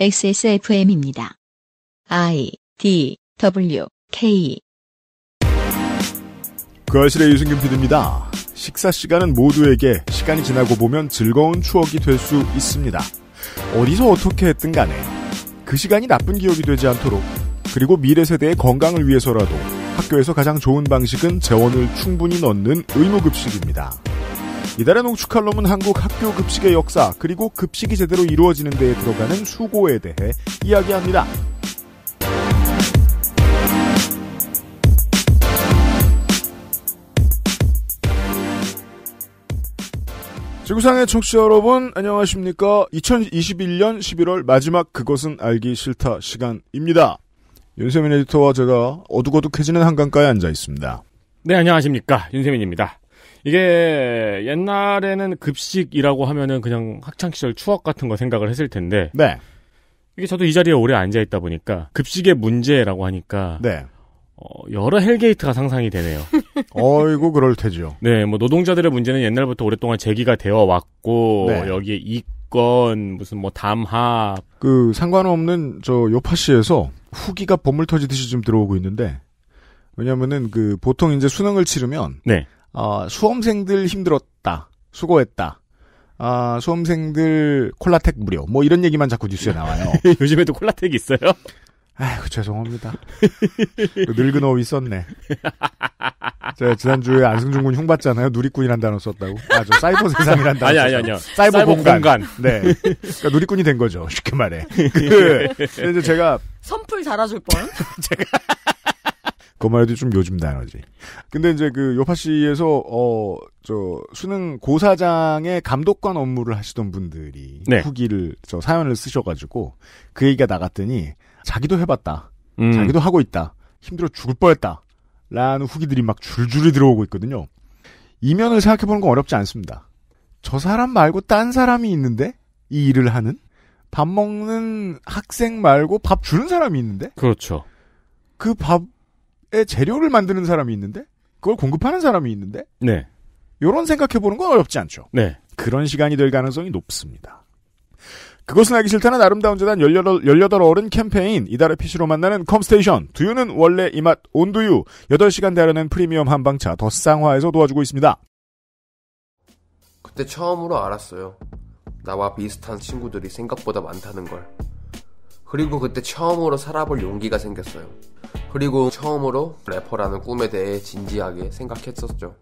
XSFM입니다. I D W K 그아실의 유승균 PD입니다. 식사 시간은 모두에게 시간이 지나고 보면 즐거운 추억이 될 수 있습니다. 어디서 어떻게 했든 간에 그 시간이 나쁜 기억이 되지 않도록 그리고 미래 세대의 건강을 위해서라도 학교에서 가장 좋은 방식은 재원을 충분히 넣는 의무급식입니다. 이달의 농축칼럼은 한국 학교 급식의 역사 그리고 급식이 제대로 이루어지는 데에 들어가는 수고에 대해 이야기합니다. 지구상의 청취자 여러분 안녕하십니까 2021년 11월 마지막 그것은 알기 싫다 시간입니다. 윤세민 에디터와 제가 어둑어둑해지는 한강가에 앉아 있습니다. 네, 안녕하십니까. 윤세민입니다. 이게 옛날에는 급식이라고 하면은 그냥 학창 시절 추억 같은 거 생각을 했을 텐데. 네. 이게 저도 이 자리에 오래 앉아 있다 보니까 급식의 문제라고 하니까 네. 어, 여러 헬게이트가 상상이 되네요. 어이고 그럴 테죠. 네, 뭐 노동자들의 문제는 옛날부터 오랫동안 제기가 되어 왔고 네. 여기에 이권 무슨 뭐 담합 그 상관없는 저 요파시에서 후기가 보물 터지듯이 좀 들어오고 있는데 왜냐면은 그 보통 이제 수능을 치르면 네. 어, 수험생들 힘들었다, 수고했다. 아, 수험생들 콜라텍 무료. 뭐 이런 얘기만 자꾸 뉴스에 나와요. 요즘에도 콜라텍 있어요? 아휴, 죄송합니다. 늙은 어휘 썼네. 제가 지난주에 안승준 군 흉봤잖아요. 누리꾼이란 단어 썼다고. 아, 저 사이버 세상이란 단어. 아니, 아니, 아니 사이버, 사이버 공간. 공간. 네. 그러니까 누리꾼이 된 거죠. 쉽게 말해. 그, 근데 제가. 선풀 달아줄 뻔? 제가. 그말 해도 좀 요즘 단어지. 근데 이제 그 요파시에서 어 저 수능 고사장의 감독관 업무를 하시던 분들이 네. 후기를 저 사연을 쓰셔가지고 그 얘기가 나갔더니 자기도 해봤다, 음. 자기도 하고 있다, 힘들어 죽을 뻔했다. 라는 후기들이 막 줄줄이 들어오고 있거든요. 이면을 생각해보는 건 어렵지 않습니다. 저 사람 말고 딴 사람이 있는데 이 일을 하는 밥 먹는 학생 말고 밥 주는 사람이 있는데 그렇죠. 그밥 재료를 만드는 사람이 있는데 그걸 공급하는 사람이 있는데 네. 요런 생각해보는 건 어렵지 않죠. 네. 그런 시간이 될 가능성이 높습니다. 그것은 알기 싫다는 아름다운 재단 18, 18 어른 캠페인 이달의 PC로 만나는 컴스테이션 두유는 원래 이맛 온두유 8시간 다려는 프리미엄 한방차 더 쌍화에서 도와주고 있습니다. 그때 처음으로 알았어요. 나와 비슷한 친구들이 생각보다 많다는 걸. 그리고 그때 처음으로 살아볼 용기가 생겼어요. 그리고 처음으로 래퍼라는 꿈에 대해 진지하게 생각했었죠.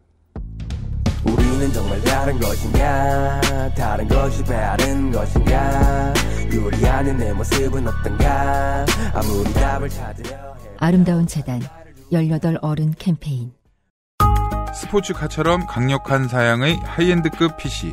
우리는 정말 다른 것인가 다른 것이 다른 것인가 요리하는 내 모습은 어떤가 아무리 답을 찾으려 아름다운 재단 18 어른 캠페인 스포츠카처럼 강력한 사양의 하이엔드급 PC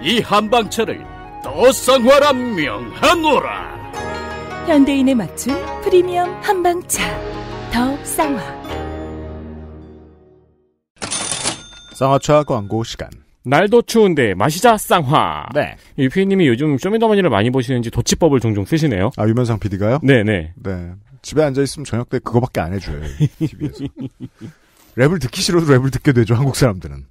이 한방차를 더 쌍화라 명하노라. 현대인에 맞춘 프리미엄 한방차 더 쌍화. 쌍화차 광고 시간. 날도 추운데 마시자 쌍화. 네. 이피님이 요즘 쇼미더머니를 많이 보시는지 도치법을 종종 쓰시네요. 아 유면상 PD가요? 네네. 네. 집에 앉아 있으면 저녁 때 그거밖에 안 해줘요. 랩을 듣기 싫어도 랩을 듣게 되죠 한국 사람들은.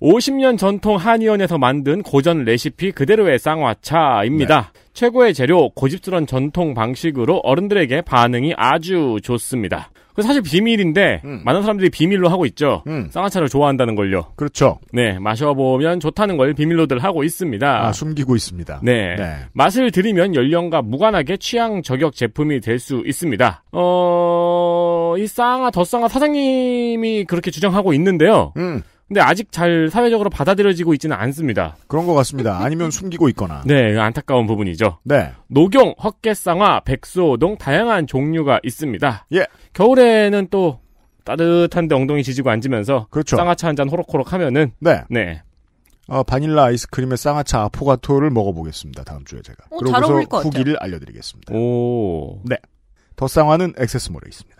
50년 전통 한의원에서 만든 고전 레시피 그대로의 쌍화차입니다. 네. 최고의 재료, 고집스런 전통 방식으로 어른들에게 반응이 아주 좋습니다. 그 사실 비밀인데 음. 많은 사람들이 비밀로 하고 있죠. 음. 쌍화차를 좋아한다는 걸요. 그렇죠. 네, 마셔보면 좋다는 걸 비밀로들 하고 있습니다. 아, 숨기고 있습니다. 네. 네. 맛을 들이면 연령과 무관하게 취향 저격 제품이 될 수 있습니다. 어, 이 쌍화 더 쌍화 사장님이 그렇게 주장하고 있는데요. 음. 근데 아직 잘 사회적으로 받아들여지고 있지는 않습니다. 그런 것 같습니다. 아니면 숨기고 있거나. 네, 안타까운 부분이죠. 네. 녹용, 헛개쌍화, 백수호 등 다양한 종류가 있습니다. 예. 겨울에는 또 따뜻한데 엉덩이 지지고 앉으면서 그렇죠. 쌍화차 한 잔 호록호록 하면은 네. 네. 어, 바닐라 아이스크림의 쌍화차 아포가토를 먹어보겠습니다. 다음 주에 제가. 오, 어, 그러고서 후기를 알려드리겠습니다. 오. 네. 더 쌍화는 액세스몰에 있습니다.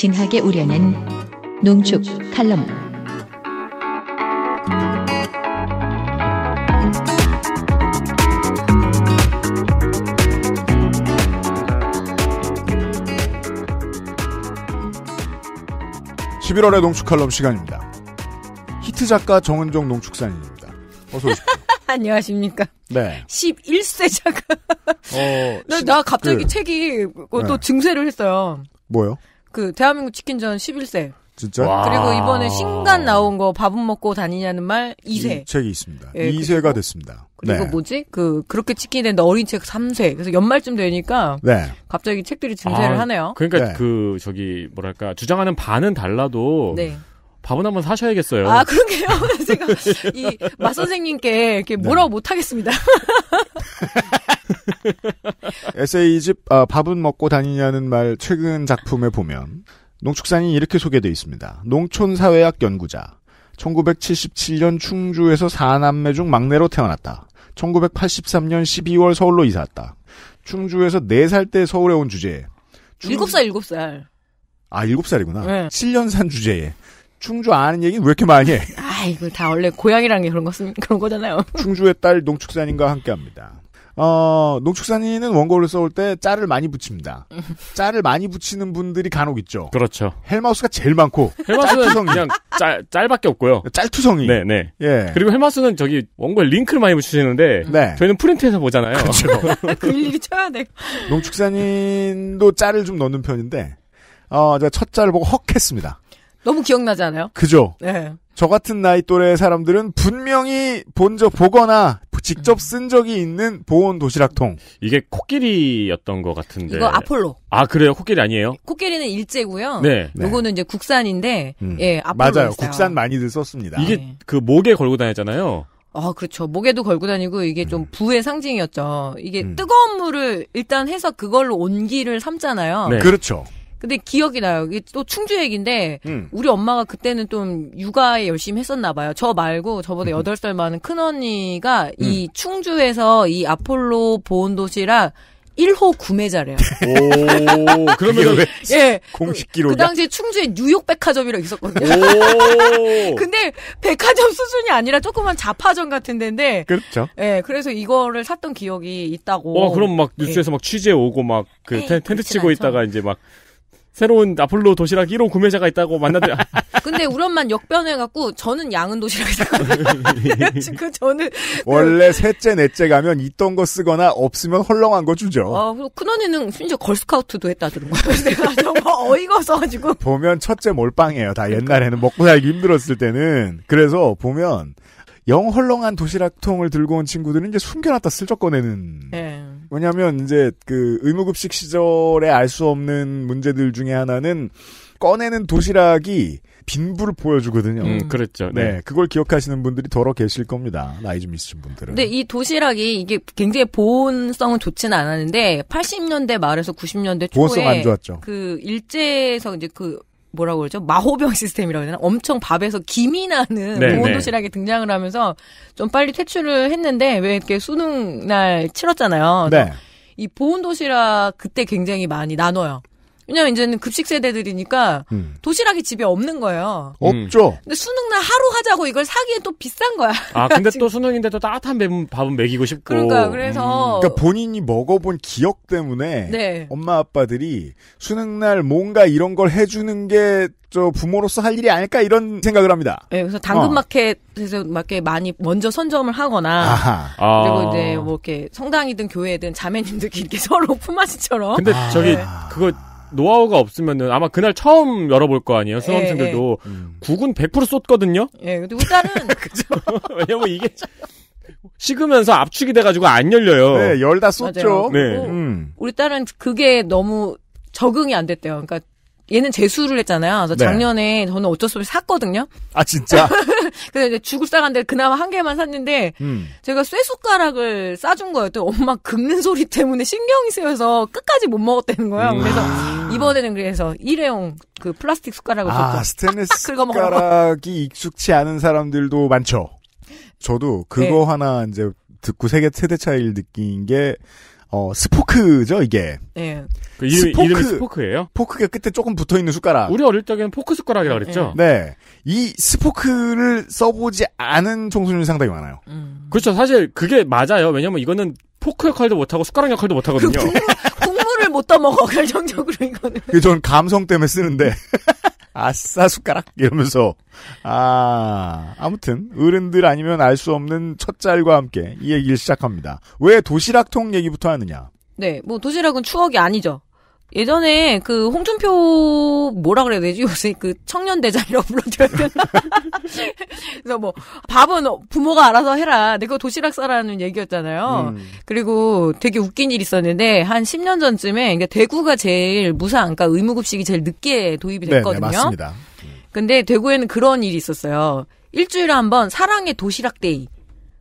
진하게 우려낸 농축 칼럼 1 1월의 농축 칼럼 시간입니다. 히트 작가 정은정 농축사인입니다 어서 오십시오. 안녕하십니까. 네. 11세 작가. 어, 나, 나 갑자기 그, 책이 그 네. 또 네. 증세를 했어요. 뭐요? 그 대한민국 치킨전 11세. 진짜? 그리고 이번에 신간 나온 거 밥은 먹고 다니냐는 말 2세. 책이 있습니다. 예, 2세가 됐습니다. 그리고 네. 뭐지? 그 그렇게 치킨이 된 어린 책 3세. 그래서 연말쯤 되니까 네. 갑자기 책들이 증세를 아, 하네요. 그러니까 네. 그 저기 뭐랄까 주장하는 반은 달라도 네. 밥은 한번 사셔야겠어요. 아, 그런게요. 제가 이 마 선생님께 이렇게 뭐라고 네. 못하겠습니다. 에세이집 아, 밥은 먹고 다니냐는 말 최근 작품에 보면 농축산이 이렇게 소개돼 있습니다. 농촌사회학 연구자. 1977년 충주에서 4남매 중 막내로 태어났다. 1983년 12월 서울로 이사왔다. 충주에서 4살 때 서울에 온 주제에. 충... 7살, 7살. 아, 7살이구나. 네. 7년 산 주제에. 충주 아는 얘기는 왜 이렇게 많이 해? 아, 이거 다 원래 고향이란 게 그런 거, 그런 거잖아요. 충주의 딸 농축산인과 함께 합니다. 어, 농축산인은 원고를 써올 때 짤을 많이 붙입니다. 짤을 많이 붙이는 분들이 간혹 있죠. 그렇죠. 헬마우스가 제일 많고. 헬마우스는 그냥 짤, 짤밖에 없고요. 짤투성이. 네네. 네. 예. 그리고 헬마우스는 저기 원고에 링크를 많이 붙이시는데. 네. 저희는 프린트해서 보잖아요. 그렇죠. 그 일일이 쳐야 돼. 농축산인도 짤을 좀 넣는 편인데, 어, 제가 첫 짤을 보고 헉 했습니다. 너무 기억나지 않아요? 그죠? 네. 저 같은 나이 또래 의 사람들은 분명히 본 적 보거나 직접 쓴 적이 있는 보온 도시락통. 이게 코끼리였던 것 같은데. 이거 아폴로. 아 그래요? 코끼리 아니에요? 코끼리는 일제고요. 네. 네. 요거는 이제 국산인데, 음. 예, 아폴로. 맞아요. 국산 많이들 썼습니다. 이게 네. 그 목에 걸고 다녔잖아요. 아, 그렇죠. 목에도 걸고 다니고 이게 좀 음. 부의 상징이었죠. 이게 음. 뜨거운 물을 일단 해서 그걸로 온기를 삼잖아요. 네. 그렇죠. 근데 기억이 나요. 이게 또 충주 얘기인데 음. 우리 엄마가 그때는 좀 육아에 열심히 했었나 봐요. 저 말고 저보다 음. 여덟 살 많은 큰 언니가 이 음. 충주에서 이 아폴로 보온 도시락 1호 구매자래요. 오, 그러면 예 공식 기록. 그, 그 당시에 충주에 뉴욕 백화점이라고 있었거든요. 근데 백화점 수준이 아니라 조그만 자파점 같은 데인데. 그렇죠. 예, 그래서 이거를 샀던 기억이 있다고. 어, 그럼 막 예. 뉴스에서 예. 막 취재 오고 막그 네, 텐트 치고 않죠. 있다가 이제 막 새로운 아폴로 도시락 1호 구매자가 있다고 만나들. 근데 우리 엄만 역변해갖고 저는 양은 도시락이 그래가지고 저는 그 원래 셋째 넷째 가면 있던 거 쓰거나 없으면 헐렁한 거 주죠. 아, 그리고 큰 언니는 심지어 걸스카우트도 했다 들은 거예요. 내가 정말 어이가 없어가지고 보면 첫째 몰빵이에요. 다 옛날에는 먹고 살기 힘들었을 때는 그래서 보면 영 헐렁한 도시락통을 들고 온 친구들은 이제 숨겨놨다 슬쩍 꺼내는. 네. 왜냐하면 이제 그 의무급식 시절에 알 수 없는 문제들 중에 하나는 꺼내는 도시락이 빈부를 보여주거든요. 음, 그랬죠. 네. 네. 그걸 기억하시는 분들이 더러 계실 겁니다. 나이 좀 있으신 분들은. 근데 이 도시락이 이게 굉장히 보온성은 좋지는 않았는데 80년대 말에서 90년대 초에 보온성 안 좋았죠. 그 일제에서 이제 그 뭐라고 그러죠? 마호병 시스템이라고 해야 되나? 엄청 밥에서 김이 나는 보온도시락이 네, 네. 등장을 하면서 좀 빨리 퇴출을 했는데 왜 이렇게 수능 날 치렀잖아요. 네. 이 보온도시락 그때 굉장히 많이 나눠요. 왜냐면 이제는 급식 세대들이니까 음. 도시락이 집에 없는 거예요. 없죠. 음. 근데 수능날 하루 하자고 이걸 사기엔 또 비싼 거야. 아 근데 또 수능인데 또 따뜻한 밥은 먹이고 싶고. 그러니까 그래서. 음. 그러니까 본인이 먹어본 기억 때문에 네. 엄마 아빠들이 수능날 뭔가 이런 걸 해주는 게 저 부모로서 할 일이 아닐까 이런 생각을 합니다. 네, 그래서 당근마켓에서 막이렇 많이 먼저 선점을 하거나 아하. 그리고 아. 이제 뭐 이렇게 성당이든 교회든 자매님들끼리 서로 품앗이처럼. 근데 아. 저기 아. 그거 노하우가 없으면은 아마 그날 처음 열어볼 거 아니에요 수험생들도 예, 예. 음. 국은 100% 쏟거든요. 예, 근데 일단은 그죠. 왜냐면 이게 식으면서 압축이 돼가지고 안 열려요. 네, 열다 쏟죠. 맞아요. 네, 음. 우리 딸은 그게 너무 적응이 안 됐대요. 그러니까 얘는 재수를 했잖아요. 그래서 네. 작년에 저는 어쩔 수 없이 샀거든요. 아 진짜? 그래서 이제 죽을 싸간데 그나마 한 개만 샀는데 음. 제가 쇠숟가락을 싸준 거예요. 또 엄마 긁는 소리 때문에 신경이 쓰여서 끝까지 못 먹었다는 거예요. 음. 그래서 이번에는 그래서 일회용 그 플라스틱 숟가락을 아 스테인리스 숟가락이 익숙치 않은 사람들도 많죠. 저도 그거 네. 하나 이제 듣고 세계 최대 차이를 느낀 게 어, 스포크죠, 이게. 예. 그이름 스포크, 이름이 스포크예요? 포크가 끝에 조금 붙어 있는 숟가락. 우리 어릴 적에는 포크 숟가락이라고 그랬죠? 예. 네. 이 스포크를 써보지 않은 청소년이 상당히 많아요. 음. 그렇죠. 사실 그게 맞아요. 왜냐면 이거는 포크 역할도 못하고 숟가락 역할도 못하거든요. 국물을 못 떠먹어, 결정적으로 이거는. 그전 감성 때문에 쓰는데. 아싸 숟가락 이러면서 아 아무튼 어른들 아니면 알 수 없는 첫 짤과 함께 이 얘기를 시작합니다. 왜 도시락통 얘기부터 하느냐? 네, 뭐 도시락은 추억이 아니죠. 예전에 그 홍준표 뭐라 그래야 되지? 요새 그 청년대장이라고 불러줘야 되나? 그래서 뭐 밥은 부모가 알아서 해라. 근데 그거 도시락 싸라는 얘기였잖아요. 음. 그리고 되게 웃긴 일이 있었는데 한 10년 전쯤에 그러니까 대구가 제일 무사 안과 그러니까 의무급식이 제일 늦게 도입이 네, 네, 됐거든요. 네, 맞습니다. 근데 대구에는 그런 일이 있었어요. 일주일에 한 번 사랑의 도시락 데이.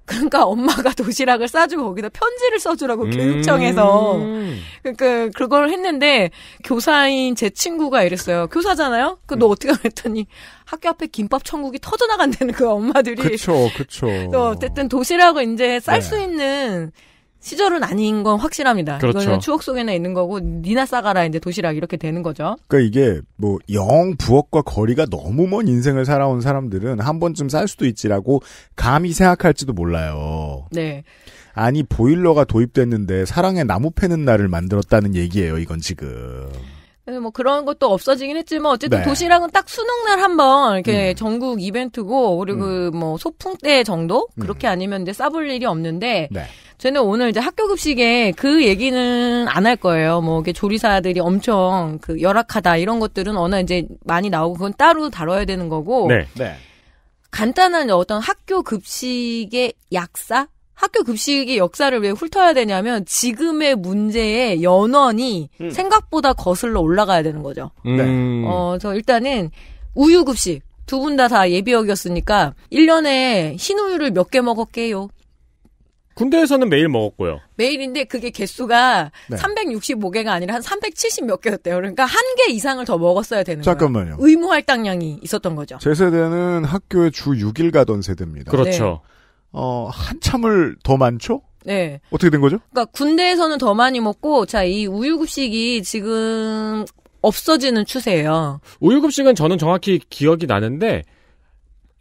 그러니까 엄마가 도시락을 싸주고 거기다 편지를 써주라고 음~ 교육청에서 그, 그러니까 그걸 했는데 교사인 제 친구가 이랬어요. 교사잖아요. 그너 음. 어떻게 그랬더니 학교 앞에 김밥 천국이 터져나간다는 그 엄마들이. 그렇죠, 그렇죠. 어쨌든 도시락을 이제 쌀수 네. 있는 시절은 아닌 건 확실합니다. 그렇죠. 이거는 추억 속에나 있는 거고 니나 싸가라 이제 도시락 이렇게 되는 거죠. 그러니까 이게 뭐 영 부엌과 거리가 너무 먼 인생을 살아온 사람들은 한 번쯤 쌀 수도 있지라고 감히 생각할지도 몰라요. 네. 아니 보일러가 도입됐는데 사랑의 나무 패는 날을 만들었다는 얘기예요. 이건 지금. 그뭐 그런 것도 없어지긴 했지만 어쨌든 네. 도시락은 딱 수능날 한번 이렇게 음. 전국 이벤트고 그리고 음. 뭐 소풍 때 정도 음. 그렇게 아니면 이제 싸볼 일이 없는데 네. 저는 오늘 이제 학교 급식에 그 얘기는 안 할 거예요. 뭐 이게 조리사들이 엄청 그 열악하다 이런 것들은 어느 이제 많이 나오고 그건 따로 다뤄야 되는 거고 네. 네. 간단한 어떤 학교 급식의 약사 학교 급식이 역사를 왜 훑어야 되냐면 지금의 문제의 연원이 음. 생각보다 거슬러 올라가야 되는 거죠. 음. 네. 어, 저 일단은 우유 급식 두 분 다다 다 예비역이었으니까 1년에 흰 우유를 몇 개 먹었게요? 군대에서는 매일 먹었고요. 매일인데 그게 개수가 네. 365개가 아니라 한 370 몇 개였대요. 그러니까 한 개 이상을 더 먹었어야 되는 거예요. 잠깐만요. 요 의무 할당량이 있었던 거죠. 제 세대는 학교에 주 6일 가던 세대입니다. 그렇죠. 네. 어, 한참을 더 많죠? 네. 어떻게 된 거죠? 그니까 군대에서는 더 많이 먹고 자, 이 우유급식이 지금 없어지는 추세예요. 우유급식은 저는 정확히 기억이 나는데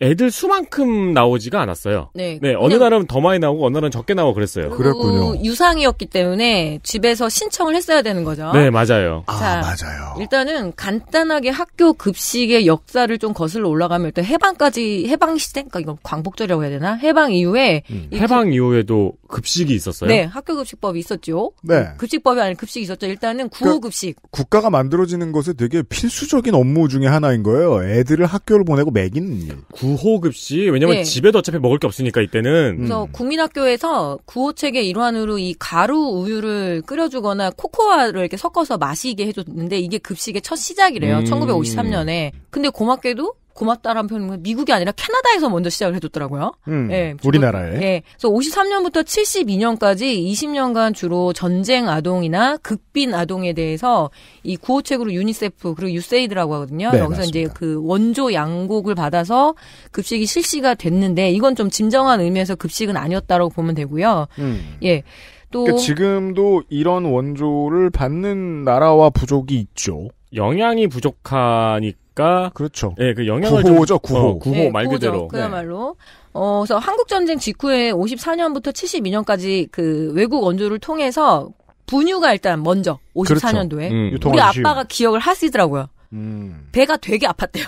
애들 수만큼 나오지가 않았어요. 네. 네 어느 날은 더 많이 나오고 어느 날은 적게 나오고 그랬어요. 그랬군요. 유상이었기 때문에 집에서 신청을 했어야 되는 거죠. 네, 맞아요. 아, 자, 아, 맞아요. 일단은 간단하게 학교 급식의 역사를 좀 거슬러 올라가면 일단 해방까지 해방 시대 그러니까 이건 광복절이라고 해야 되나? 해방 이후에 음. 해방 이후에도 급식이 있었어요? 네, 학교 급식법이 있었죠. 네. 급식법이 아니라 급식이 있었죠. 일단은 구호 그러니까 급식. 그 국가가 만들어지는 것에 되게 필수적인 업무 중에 하나인 거예요. 애들을 학교를 보내고 먹이는 일. 구호급식 왜냐면 네. 집에도 어차피 먹을 게 없으니까 이때는 음. 그래서 음. 국민학교에서 구호책의 일환으로 이 가루 우유를 끓여주거나 코코아를 이렇게 섞어서 마시게 해줬는데 이게 급식의 첫 시작이래요. 음. 1953년에 근데 고맙게도 고맙다라는 표현은 미국이 아니라 캐나다에서 먼저 시작을 해줬더라고요. 음, 예, 우리나라에. 예. 그래서 53년부터 72년까지 20년간 주로 전쟁 아동이나 극빈 아동에 대해서 이 구호책으로 유니세프 그리고 유세이드라고 하거든요. 네, 여기서 맞습 이제 그 원조 양곡을 받아서 급식이 실시가 됐는데 이건 좀 진정한 의미에서 급식은 아니었다라고 보면 되고요. 음. 예. 또 그러니까 지금도 이런 원조를 받는 나라와 부족이 있죠. 영양이 부족하니까 보니까 그러니까 그렇죠. 예, 그 영향을 구호죠, 어, 구호. 어, 구호 네, 말 그대로. 그야말로. 네. 어, 그래서 한국 전쟁 직후에 54년부터 72년까지 그 외국 원조를 통해서 분유가 일단 먼저 54년도에 그렇죠. 음. 우리 아빠가 기억을 하시더라고요. 음. 배가 되게 아팠대요.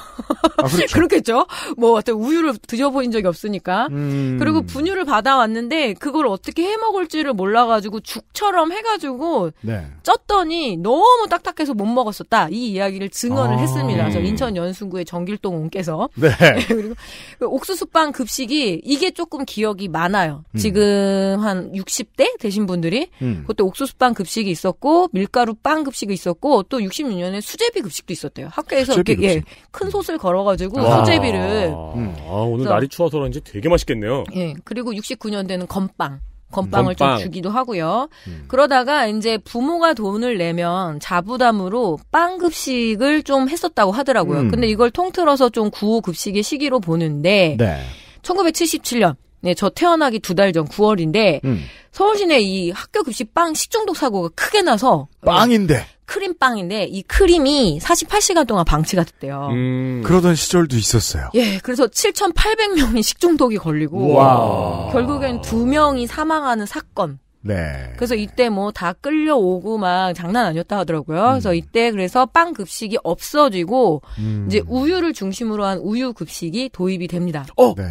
아, 그렇죠. 그렇겠죠뭐 어떤 우유를 드셔보인 적이 없으니까. 음. 그리고 분유를 받아왔는데 그걸 어떻게 해 먹을지를 몰라가지고 죽처럼 해가지고 네. 쪘더니 너무 딱딱해서 못 먹었었다. 이 이야기를 증언을 아. 했습니다. 저 음. 인천 연수구의 정길동 온께서. 네. 그리고 그 옥수수빵 급식이 이게 조금 기억이 많아요. 음. 지금 한 60대 되신 분들이 음. 그때 옥수수빵 급식이 있었고 밀가루 빵 급식이 있었고 또 66년에 수제비 급식도 있었어요. 있었대요. 학교에서 이렇게 예, 큰 솥을 걸어가지고 와. 수제비를. 음. 아, 아 음. 오늘 그래서, 날이 추워서 그런지 되게 맛있겠네요. 예 그리고 69년대는 건빵. 건빵을 건빵. 좀 주기도 하고요. 음. 그러다가 이제 부모가 돈을 내면 자부담으로 빵 급식을 좀 했었다고 하더라고요. 음. 근데 이걸 통틀어서 좀 구호 급식의 시기로 보는데 네. 1977년 네, 저 태어나기 두 달 전 9월인데 음. 서울 시내 이 학교 급식 빵 식중독 사고가 크게 나서 빵인데 크림빵인데 이 크림이 48시간 동안 방치가 됐대요. 음. 그러던 시절도 있었어요. 예, 그래서 7,800명이 식중독이 걸리고 와. 결국엔 두 명이 사망하는 사건. 네. 그래서 이때 뭐 다 끌려오고 막 장난 아니었다 하더라고요. 음. 그래서 이때 그래서 빵 급식이 없어지고 음. 이제 우유를 중심으로 한 우유 급식이 도입이 됩니다. 어? 네.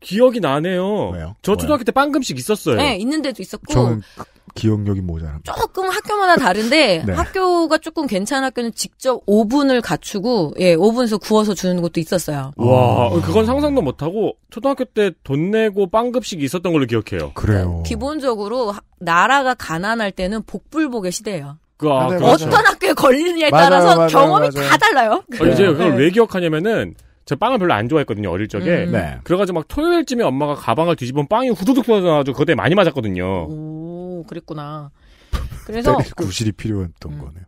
기억이 나네요. 왜요? 저 초등학교 때빵금식 있었어요. 네, 있는 데도 있었고. 저는 기억력이 모자랍 조금 학교마다 다른데 네. 학교가 조금 괜찮은 학교는 직접 오븐을 갖추고 예, 오븐에서 구워서 주는 것도 있었어요. 와, 아. 그건 상상도 못 하고 초등학교 때 돈 내고 빵급식이 있었던 걸로 기억해요. 그래요. 그러니까 기본적으로 나라가 가난할 때는 복불복의 시대예요. 그, 아, 아 네, 그렇죠. 어떤 학교에 걸리느냐에 따라서 맞아요, 경험이 맞아요. 다 달라요. 어, 이제 그걸 네. 왜 기억하냐면은 제가 빵을 별로 안 좋아했거든요 어릴 적에 음. 네. 그래가지고 막 토요일쯤에 엄마가 가방을 뒤집으면 빵이 후두둑 쏟어져가지고 그때 많이 맞았거든요 오 그랬구나 그래서 그 구실이 필요했던 음. 거네요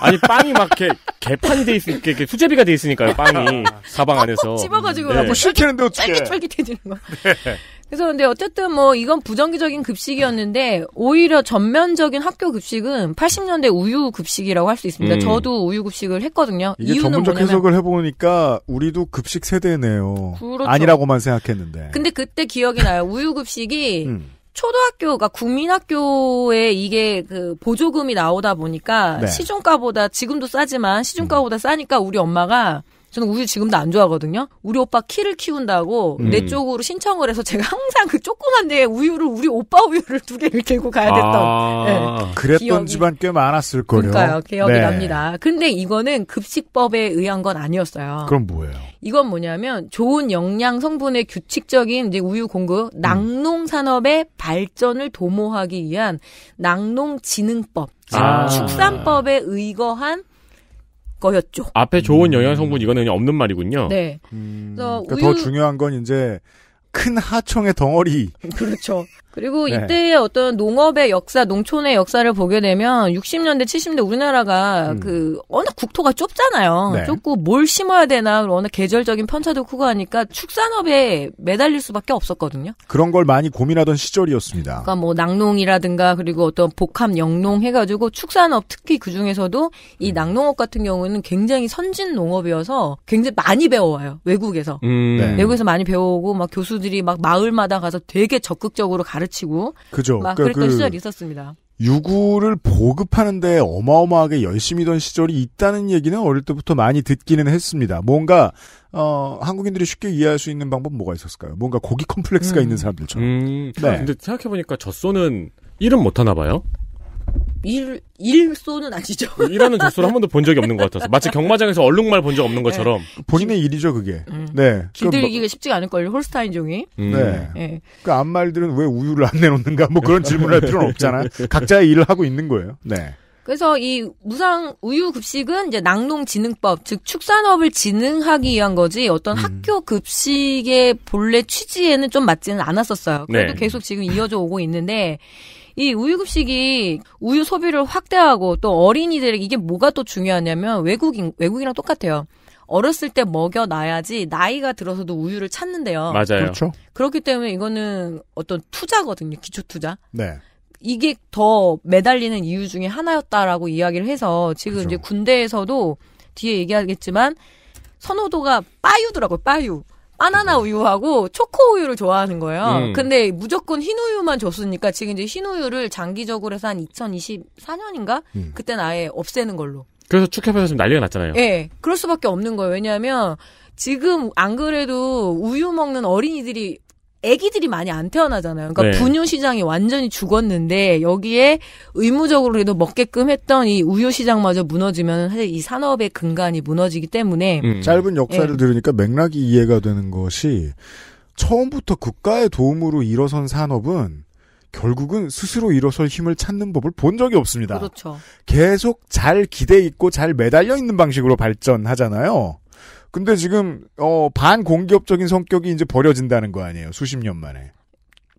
아니 빵이 막 이렇게 개판이 돼 있으니까 이렇게 수제비가 돼 있으니까요 빵이 가방 안에서 집어가지고 네. 뭐 싫겠는데 어떻게 쫄깃쫄깃해지는 거 네. 그래서 근데 어쨌든 뭐 이건 부정기적인 급식이었는데 오히려 전면적인 학교 급식은 80년대 우유 급식이라고 할 수 있습니다. 음. 저도 우유 급식을 했거든요. 이게 전문적 해석을 해보니까 우리도 급식 세대네요. 그렇죠. 아니라고만 생각했는데. 근데 그때 기억이 나요. 우유 급식이 음. 초등학교가 국민학교에 이게 그 보조금이 나오다 보니까 네. 시중가보다 지금도 싸지만 시중가보다 싸니까 우리 엄마가 저는 우유 지금도 안 좋아하거든요. 우리 오빠 키를 키운다고 음. 내 쪽으로 신청을 해서 제가 항상 그 조그만 데 우유를 우리 오빠 우유를 두 개를 들고 가야 됐던. 아~ 네. 그랬던 기억이, 집안 꽤 많았을 거예요. 그러니까요. 기억이 네. 납니다. 근데 이거는 급식법에 의한 건 아니었어요. 그럼 뭐예요? 이건 뭐냐면 좋은 영양 성분의 규칙적인 이제 우유 공급, 음. 낙농 산업의 발전을 도모하기 위한 낙농 지능법, 즉 아~ 축산법에 의거한 거였죠. 앞에 좋은 음. 영양 성분 이거는 없는 말이군요. 네. 음, 그러니까 우유... 더 중요한 건 이제 큰 하청의 덩어리. 그렇죠. 그리고 네. 이때의 어떤 농업의 역사, 농촌의 역사를 보게 되면 60년대, 70년대 우리나라가 음. 그 워낙 국토가 좁잖아요. 네. 좁고 뭘 심어야 되나 워낙 계절적인 편차도 크고 하니까 축산업에 매달릴 수밖에 없었거든요. 그런 걸 많이 고민하던 시절이었습니다. 그러니까 뭐 낙농이라든가 그리고 어떤 복합 영농 해가지고 축산업 특히 그 중에서도 이 음. 낙농업 같은 경우는 굉장히 선진 농업이어서 굉장히 많이 배워와요 외국에서 음. 네. 외국에서 많이 배우고막 교수들이 막 마을마다 가서 되게 적극적으로 가르 가르치고 그죠. 막 그러니까 그랬던 그 시절이 있었습니다. 유구를 보급하는데 어마어마하게 열심히던 시절이 있다는 얘기는 어릴 때부터 많이 듣기는 했습니다. 뭔가 어, 한국인들이 쉽게 이해할 수 있는 방법 뭐가 있었을까요? 뭔가 고기 컴플렉스가 음. 있는 사람들처럼. 음, 네. 근데 생각해 보니까 젖소는 일은 못 하나 봐요. 일, 일소는 아니죠. 일하는 조소를한 번도 본 적이 없는 것 같아서. 마치 경마장에서 얼룩말 본 적 없는 네. 것처럼. 네. 본인의 일이죠, 그게. 음. 네. 기들이기가 쉽지가 않을걸요, 홀스타인 종이. 음. 네. 네. 그 암말들은 왜 우유를 안 내놓는가, 뭐 그런 질문을 할 필요는 없잖아요. 각자의 일을 하고 있는 거예요. 네. 그래서 이 무상 우유 급식은 이제 낙농진흥법, 즉 축산업을 진흥하기 위한 거지 어떤 음. 학교 급식의 본래 취지에는 좀 맞지는 않았었어요. 그래도 네. 계속 지금 이어져 오고 있는데 이 우유급식이 우유 소비를 확대하고 또 어린이들에게 이게 뭐가 또 중요하냐면 외국인 외국이랑 똑같아요. 어렸을 때 먹여 놔야지 나이가 들어서도 우유를 찾는데요. 맞아요. 그렇죠. 그렇기 때문에 이거는 어떤 투자거든요. 기초 투자. 네. 이게 더 매달리는 이유 중에 하나였다라고 이야기를 해서 지금 그렇죠. 이제 군대에서도 뒤에 얘기하겠지만 선호도가 빠유더라고요. 빠유. 바나나 우유하고 초코 우유를 좋아하는 거예요. 음. 근데 무조건 흰 우유만 줬으니까 지금 이제 흰 우유를 장기적으로 해서 한 2024년인가 음. 그땐 아예 없애는 걸로. 그래서 축협에서 지금 난리가 났잖아요. 예. 네, 그럴 수밖에 없는 거예요. 왜냐하면 지금 안 그래도 우유 먹는 어린이들이 아기들이 많이 안 태어나잖아요. 그러니까 네. 분유 시장이 완전히 죽었는데 여기에 의무적으로그래도 먹게끔 했던 이 우유 시장마저 무너지면 사실 이 산업의 근간이 무너지기 때문에 음. 짧은 역사를 네. 들으니까 맥락이 이해가 되는 것이 처음부터 국가의 도움으로 일어선 산업은 결국은 스스로 일어설 힘을 찾는 법을 본 적이 없습니다. 그렇죠. 계속 잘 기대 있고 잘 매달려 있는 방식으로 발전하잖아요. 근데 지금 어 반공기업적인 성격이 이제 버려진다는 거 아니에요? 수십 년 만에.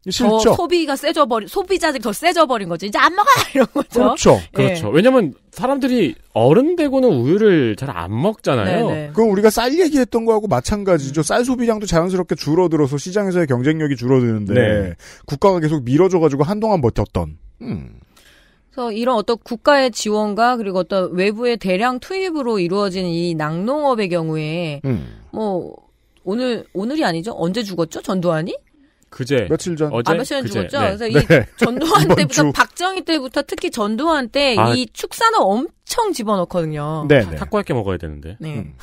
실죠. 소비가 세져 버린 소비자들이 더 세져 버린 거죠. 이제 안 먹어 이런 거죠. 그렇죠. 예. 그렇죠. 왜냐면 사람들이 어른 되고는 우유를 잘 안 먹잖아요. 네네. 네. 그럼 우리가 쌀 얘기했던 거하고 마찬가지죠. 음. 쌀 소비량도 자연스럽게 줄어들어서 시장에서의 경쟁력이 줄어드는데 네. 국가가 계속 밀어줘가지고 한동안 버텼던. 음. 그래서 이런 어떤 국가의 지원과 그리고 어떤 외부의 대량 투입으로 이루어진 이 낙농업의 경우에 음. 뭐 오늘 오늘이 아니죠? 언제 죽었죠? 전두환이? 그제 며칠 전 어제 아, 며칠 전 그제. 죽었죠. 네. 그래서 네. 이 네. 전두환 때부터 주. 박정희 때부터 특히 전두환 때이 아. 축산업 엄청 집어넣거든요. 네. 네. 탁구할 게 먹어야 되는데. 네. 음.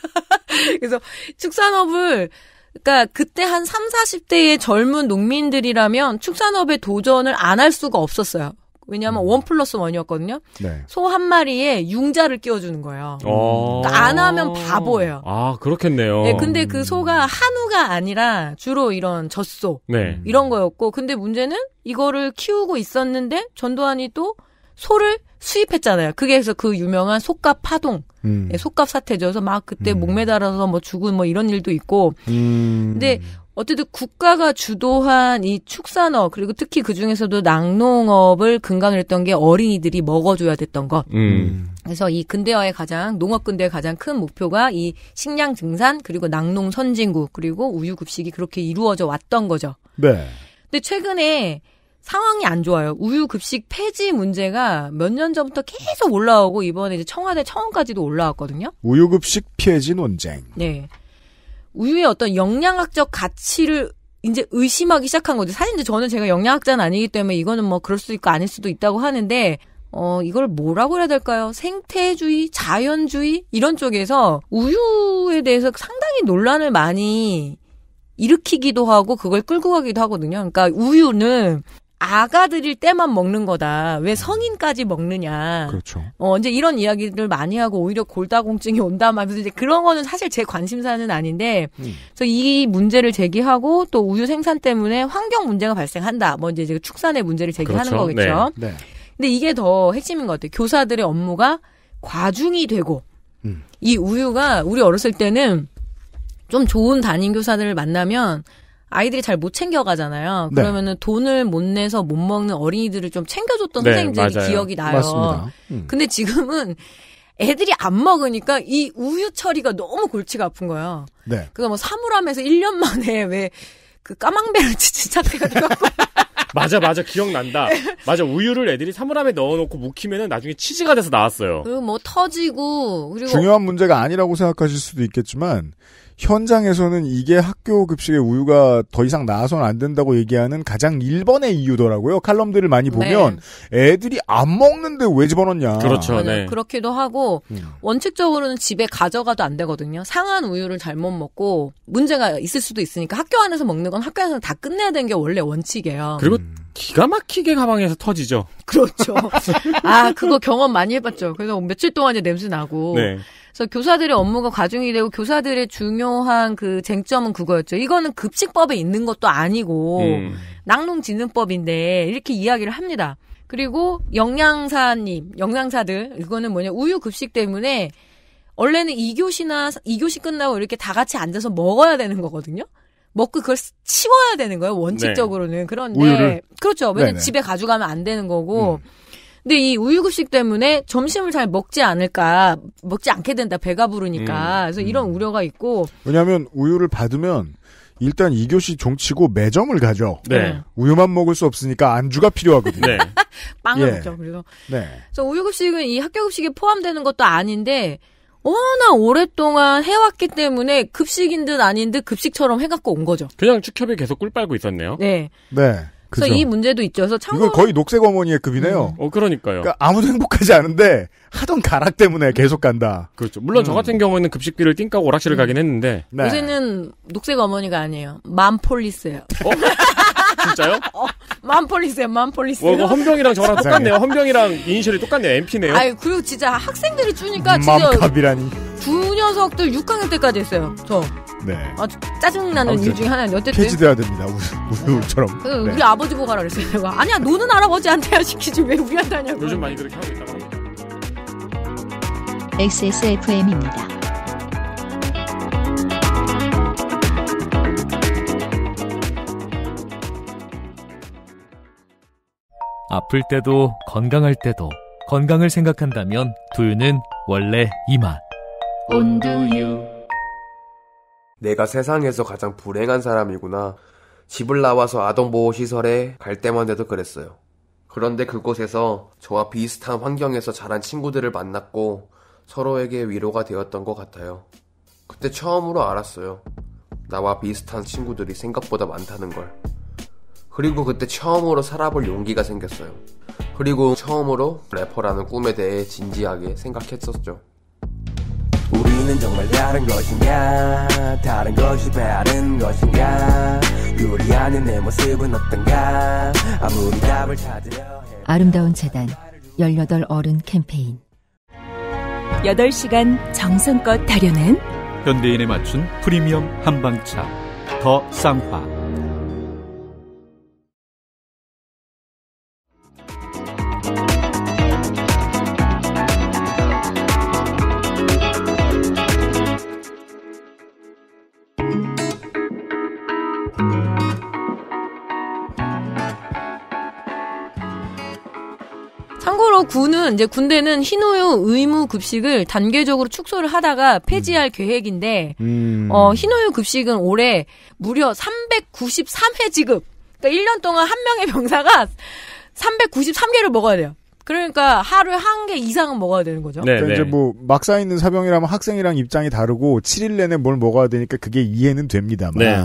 그래서 축산업을 그니까 그때 한 3, 40대의 젊은 농민들이라면 축산업에 도전을 안 할 수가 없었어요. 왜냐하면 음. 원 플러스 원이었거든요. 네. 소한 마리에 융자를 끼워주는 거예요. 음. 그러니까 안 하면 바보예요. 아 그렇겠네요. 네, 근데 그 음. 소가 한우가 아니라 주로 이런 젖소 네. 이런 거였고, 근데 문제는 이거를 키우고 있었는데 전두환이 또 소를 수입했잖아요. 그게 해서그 유명한 속값 파동, 음. 네, 속값 사태죠. 그래서 막 그때 음. 목 매달아서 뭐 죽은 뭐 이런 일도 있고. 음. 근데 어쨌든 국가가 주도한 이 축산업 그리고 특히 그 중에서도 낙농업을 근간을 했던 게 어린이들이 먹어줘야 됐던 것. 음. 그래서 이 근대화의 가장 농업 근대의 가장 큰 목표가 이 식량 증산 그리고 낙농 선진국 그리고 우유 급식이 그렇게 이루어져 왔던 거죠. 네. 근데 최근에 상황이 안 좋아요. 우유 급식 폐지 문제가 몇 년 전부터 계속 올라오고 이번에 이제 청와대 청원까지도 올라왔거든요. 우유 급식 폐지 논쟁. 네. 우유의 어떤 영양학적 가치를 이제 의심하기 시작한 거죠. 사실 이제 저는 제가 영양학자는 아니기 때문에 이거는 뭐 그럴 수도 있고 아닐 수도 있다고 하는데 어, 이걸 뭐라고 해야 될까요? 생태주의, 자연주의 이런 쪽에서 우유에 대해서 상당히 논란을 많이 일으키기도 하고 그걸 끌고 가기도 하거든요. 그러니까 우유는 아가들일 때만 먹는 거다. 왜 성인까지 먹느냐. 그렇죠. 어, 이제 이런 이야기를 많이 하고 오히려 골다공증이 온다 하면서 이제 그런 거는 사실 제 관심사는 아닌데, 음. 그래서 이 문제를 제기하고 또 우유 생산 때문에 환경 문제가 발생한다. 먼저 뭐 이제 축산의 문제를 제기하는 그렇죠. 거겠죠. 네. 네. 근데 이게 더 핵심인 것 같아요. 교사들의 업무가 과중이 되고, 음. 이 우유가 우리 어렸을 때는 좀 좋은 담임 교사들을 만나면 아이들이 잘 못 챙겨가잖아요. 네. 그러면은 네. 돈을 못 내서 못 먹는 어린이들을 좀 챙겨줬던 네, 선생님들이 맞아요. 기억이 나요. 맞습니다. 음. 근데 지금은 애들이 안 먹으니까 이 우유 처리가 너무 골치가 아픈 거예요. 네. 그까뭐 사물함에서 1년 만에 왜 그 까망베를 제작해가지고 맞아 맞아 기억난다. 맞아 우유를 애들이 사물함에 넣어놓고 묵히면은 나중에 치즈가 돼서 나왔어요. 그리고 뭐 터지고 그리고 중요한 문제가 아니라고 생각하실 수도 있겠지만 현장에서는 이게 학교 급식의 우유가 더 이상 나와선 안 된다고 얘기하는 가장 1번의 이유더라고요. 칼럼들을 많이 네. 보면 네. 애들이 안 먹는데 왜 집어넣냐. 그렇죠. 네. 그렇기도 하고 음. 원칙적으로는 집에 가져가도 안 되거든요. 상한 우유를 잘못 먹고 문제가 있을 수도 있으니까 학교 안에서 먹는 건 학교 안에서 다 끝내야 되는 게 원래 원칙이에요. 그리고 음. 기가 막히게 가방에서 터지죠. 그렇죠. 아, 그거 경험 많이 해봤죠. 그래서 며칠 동안 냄새 나고. 네. 그래서 교사들의 업무가 과중이 되고 교사들의 중요한 그 쟁점은 그거였죠. 이거는 급식법에 있는 것도 아니고 음. 낙농진흥법인데 이렇게 이야기를 합니다. 그리고 영양사님, 영양사들 이거는 뭐냐 우유 급식 때문에 원래는 2교시나 2교시 끝나고 이렇게 다 같이 앉아서 먹어야 되는 거거든요. 먹고 그걸 치워야 되는 거예요. 원칙적으로는. 네. 그런데 우유를? 그렇죠. 왜냐면 집에 가져가면 안 되는 거고. 음. 근데 이 우유급식 때문에 점심을 잘 먹지 않을까, 먹지 않게 된다, 배가 부르니까. 음. 그래서 이런 음. 우려가 있고. 왜냐면 하 우유를 받으면 일단 2교시 종치고 매점을 가죠. 네. 네. 우유만 먹을 수 없으니까 안주가 필요하거든요. 네. 빵을 예. 먹죠. 그래서. 네. 그래서 우유급식은 이 학교급식에 포함되는 것도 아닌데, 워낙 오랫동안 해왔기 때문에 급식인 듯 아닌 듯 급식처럼 해갖고 온 거죠. 그냥 축협이 계속 꿀 빨고 있었네요. 네. 네. 그래서 그렇죠. 이 문제도 있죠. 그래서 창원 이건 거의 녹색 어머니의 급이네요. 음. 어 그러니까요. 그러니까 아무도 행복하지 않은데 하던 가락 때문에 계속 간다. 그렇죠. 물론 음. 저 같은 경우에는 급식비를 띵까고 오락실을 음. 가긴 했는데 네. 요새는 녹색 어머니가 아니에요. 맘폴리스예요. 어? 진짜요? 어, 맘폴리스예요. 맘폴리스. 와, 어, 헌병이랑 저랑 똑같네요. 헌병이랑 이니셜이 똑같네요. MP네요. 아유 그리고 진짜 학생들이 주니까 진짜 맘캅이라니. 두 녀석들 6학년 때까지 했어요. 저. 네. 아주 짜증나는 이유 중에 하나는 어쨌든 폐지돼야 됩니다. 우유, 처럼그 네. 우리 아버지 보고 가라 그랬어요. 내가. 아니야 너는 할아버지한테 야 시키지 왜 우리한테 하냐고. 요즘 많이 그렇게 하고 있다고 XSFM입니다. 아플 때도 건강할 때도 건강을 생각한다면 두유는 원래 이맛 온두유 내가 세상에서 가장 불행한 사람이구나. 집을 나와서 아동보호시설에 갈 때만 해도 그랬어요. 그런데 그곳에서 저와 비슷한 환경에서 자란 친구들을 만났고 서로에게 위로가 되었던 것 같아요. 그때 처음으로 알았어요. 나와 비슷한 친구들이 생각보다 많다는 걸. 그리고 그때 처음으로 살아볼 용기가 생겼어요. 그리고 처음으로 래퍼라는 꿈에 대해 진지하게 생각했었죠. 우리는 정말 다른 것인가 다른 것이 다른 것인가 요리하는 내 모습은 어떤가 아무리 답을 찾으려 아름다운 재단 18 어른 캠페인 8시간 정성껏 다려낸 현대인에 맞춘 프리미엄 한방차 더 쌍화 참고로 군은 이제 군대는 흰우유 의무 급식을 단계적으로 축소를 하다가 폐지할 음. 계획인데 음. 어, 흰우유 급식은 올해 무려 393회 지급. 그러니까 1년 동안 한 명의 병사가 393개를 먹어야 돼요. 그러니까 하루에 한 개 이상은 먹어야 되는 거죠. 네, 그러니까 이제 네. 뭐 막사 있는 사병이라면 학생이랑 입장이 다르고 7일 내내 뭘 먹어야 되니까 그게 이해는 됩니다만. 네.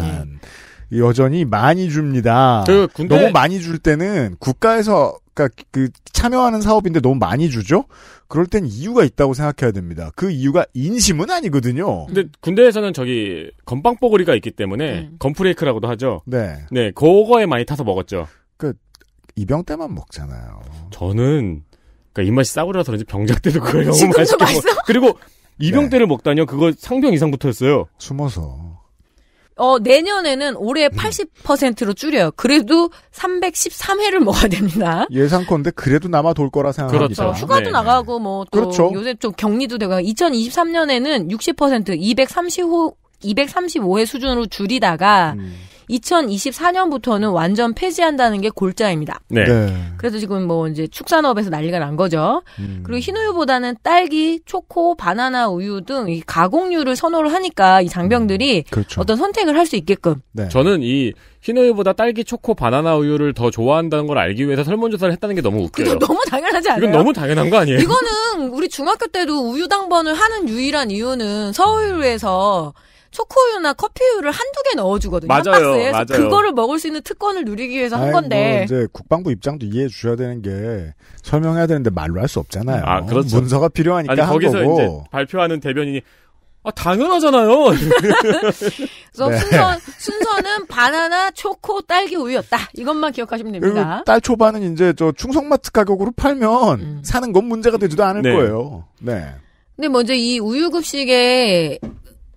여전히 많이 줍니다. 그 군대... 너무 많이 줄 때는 국가에서 그러니까 그 참여하는 사업인데 너무 많이 주죠. 그럴 땐 이유가 있다고 생각해야 됩니다. 그 이유가 인심은 아니거든요. 근데 군대에서는 저기 건빵버거리가 있기 때문에 음. 건프레이크라고도 하죠. 네. 네, 그거에 많이 타서 먹었죠. 그입병 때만 먹잖아요. 저는 그러니까 입맛이 싸구려서 그런지 병작 때도 그걸 너무 맛있게 먹어. 었요 그리고 입병 네. 때를 먹다니요. 그거 상병 이상부터였어요. 숨어서. 어, 내년에는 올해 80%로 음. 줄여요. 그래도 313회를 먹어야 됩니다. 예상컨대 그래도 남아 돌 거라 생각합니다. 그렇죠. 휴가도 어, 네. 나가고 뭐또 그렇죠. 요새 좀 격리도 되고 2023년에는 60% 2 3 5 235회 수준으로 줄이다가 음. 2024년부터는 완전 폐지한다는 게 골자입니다. 네. 네. 그래서 지금 뭐 이제 축산업에서 난리가 난 거죠. 음. 그리고 흰우유보다는 딸기, 초코, 바나나 우유 등 이가공유를 선호를 하니까 이 장병들이 음. 그렇죠. 어떤 선택을 할 수 있게끔. 네. 저는 이 흰우유보다 딸기, 초코, 바나나 우유를 더 좋아한다는 걸 알기 위해서 설문조사를 했다는 게 너무 웃겨요. 이거 너무 당연하지 않아요? 이건 너무 당연한 거 아니에요? 이거는 우리 중학교 때도 우유 당번을 하는 유일한 이유는 서울에서 초코우유나 커피우유를 한두 개 넣어주거든요. 맞아요, 한 박스에. 맞아요. 그거를 먹을 수 있는 특권을 누리기 위해서 한 뭐 건데. 이제 국방부 입장도 이해해 주셔야 되는 게 설명해야 되는데 말로 할 수 없잖아요. 아, 그렇죠. 문서가 필요하니까 아니, 한 거기서 이제 발표하는 대변인이 아, 당연하잖아요. 네. 그래서 네. 순서, 순서는 바나나, 초코, 딸기 우유였다. 이것만 기억하시면 됩니다. 딸초반은 이제 저 충성마트 가격으로 팔면 음. 사는 건 문제가 되지도 않을 네. 거예요. 네. 근데 먼저 뭐 이우유급식에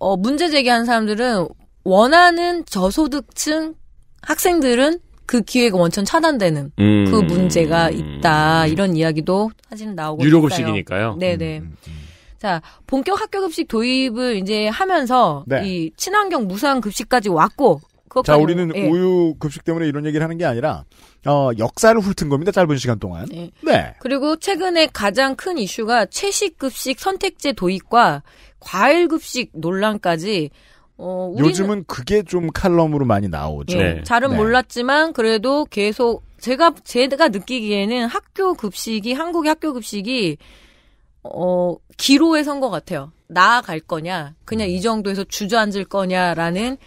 어, 문제 제기하는 사람들은 원하는 저소득층 학생들은 그 기회가 원천 차단되는 음. 그 문제가 있다 음. 이런 이야기도 사실은 나오고 유료급식이니까요. 네네. 음, 음, 자 본격 학교급식 도입을 이제 하면서 네. 이 친환경 무상 급식까지 왔고. 자 우리는 예. 우유 급식 때문에 이런 얘기를 하는 게 아니라 어, 역사를 훑은 겁니다 짧은 시간 동안. 네. 네. 그리고 최근에 가장 큰 이슈가 채식 급식 선택제 도입과 과일 급식 논란까지 어, 요즘은 그게 좀 칼럼으로 많이 나오죠. 예, 네. 잘은 네. 몰랐지만 그래도 계속 제가 제가 느끼기에는 학교 급식이 한국의 학교 급식이 어 기로에 선 것 같아요. 나아갈 거냐, 그냥 음. 이 정도에서 주저앉을 거냐라는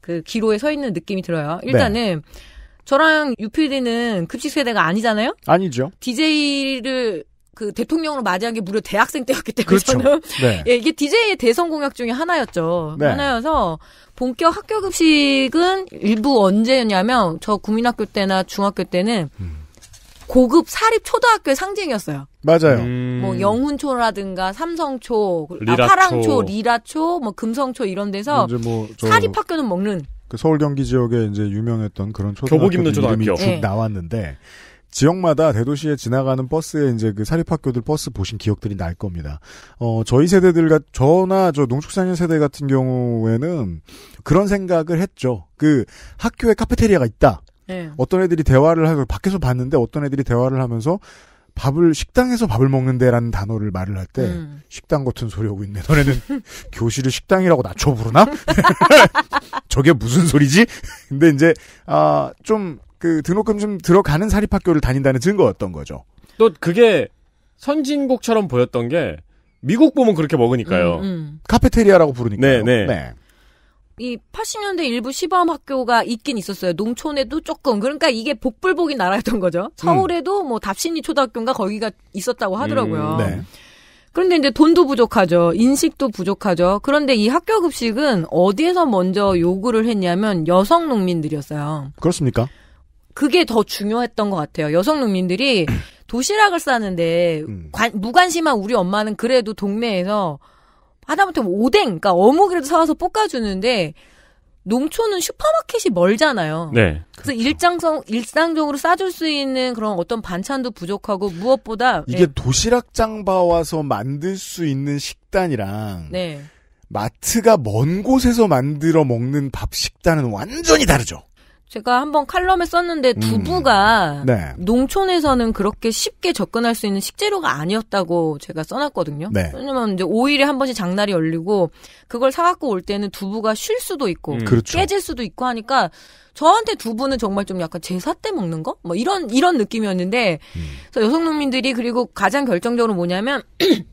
그 기로에 서 있는 느낌이 들어요. 네. 일단은 네. 저랑 유필디는 급식 세대가 아니잖아요. 아니죠. DJ를 그 대통령으로 맞이한 게 무려 대학생 때였기 때문에 그렇죠. 저는 네. 예, 이게 DJ의 대선 공약 중에 하나였죠. 네. 하나여서 본격 학교 급식은 일부 언제였냐면 저 국민학교 때나 중학교 때는 음. 고급 사립 초등학교의 상징이었어요. 맞아요. 음. 뭐 영훈초라든가 삼성초, 아, 리라초. 아, 파랑초, 리라초, 뭐 금성초 이런 데서 뭐 사립 학교는 먹는 그 서울 경기 지역에 이제 유명했던 그런 초등학교 교복 입는 초등학교 이름이 쭉 네. 나왔는데 지역마다 대도시에 지나가는 버스에 이제 그 사립학교들 버스 보신 기억들이 날 겁니다. 어, 저희 세대들과 저나 저 농축산인 세대 같은 경우에는 그런 생각을 했죠. 그 학교에 카페테리아가 있다. 네. 어떤 애들이 대화를 하고 밖에서 봤는데 어떤 애들이 대화를 하면서 밥을 식당에서 밥을 먹는데라는 단어를 말을 할때 음. 식당 같은 소리 하고 있네. 너네는 교실을 식당이라고 낮춰 부르나? 저게 무슨 소리지? 근데 이제 아좀 그 등록금 좀 들어가는 사립학교를 다닌다는 증거였던 거죠. 또 그게 선진국처럼 보였던 게 미국 보면 그렇게 먹으니까요. 음, 음. 카페테리아라고 부르니까. 네, 네. 네. 이 80년대 일부 시범 학교가 있긴 있었어요. 농촌에도 조금. 그러니까 이게 복불복이 나라였던 거죠. 서울에도 음. 뭐 답신이 초등학교인가 거기가 있었다고 하더라고요. 음, 네. 그런데 이제 돈도 부족하죠. 인식도 부족하죠. 그런데 이 학교 급식은 어디에서 먼저 요구를 했냐면 여성 농민들이었어요. 그렇습니까? 그게 더 중요했던 것 같아요. 여성 농민들이 도시락을 싸는데 음. 관, 무관심한 우리 엄마는 그래도 동네에서 하다못해 뭐 오뎅, 그러니까 어묵이라도 사와서 볶아주는데 농촌은 슈퍼마켓이 멀잖아요. 네. 그래서 그렇죠. 일장성 일상적으로 싸줄 수 있는 그런 어떤 반찬도 부족하고 무엇보다 이게 예. 도시락장 봐와서 만들 수 있는 식단이랑 네. 마트가 먼 곳에서 만들어 먹는 밥 식단은 완전히 다르죠. 제가 한번 칼럼에 썼는데 음. 두부가 음. 네. 농촌에서는 그렇게 쉽게 접근할 수 있는 식재료가 아니었다고 제가 써놨거든요. 네. 왜냐면 이제 5일에 한 번씩 장날이 열리고 그걸 사갖고 올 때는 두부가 쉴 수도 있고 음. 그렇죠. 깨질 수도 있고 하니까 저한테 두부는 정말 좀 약간 제사 때 먹는 거? 뭐 이런 이런 느낌이었는데 음. 그래서 여성 농민들이 그리고 가장 결정적으로 뭐냐면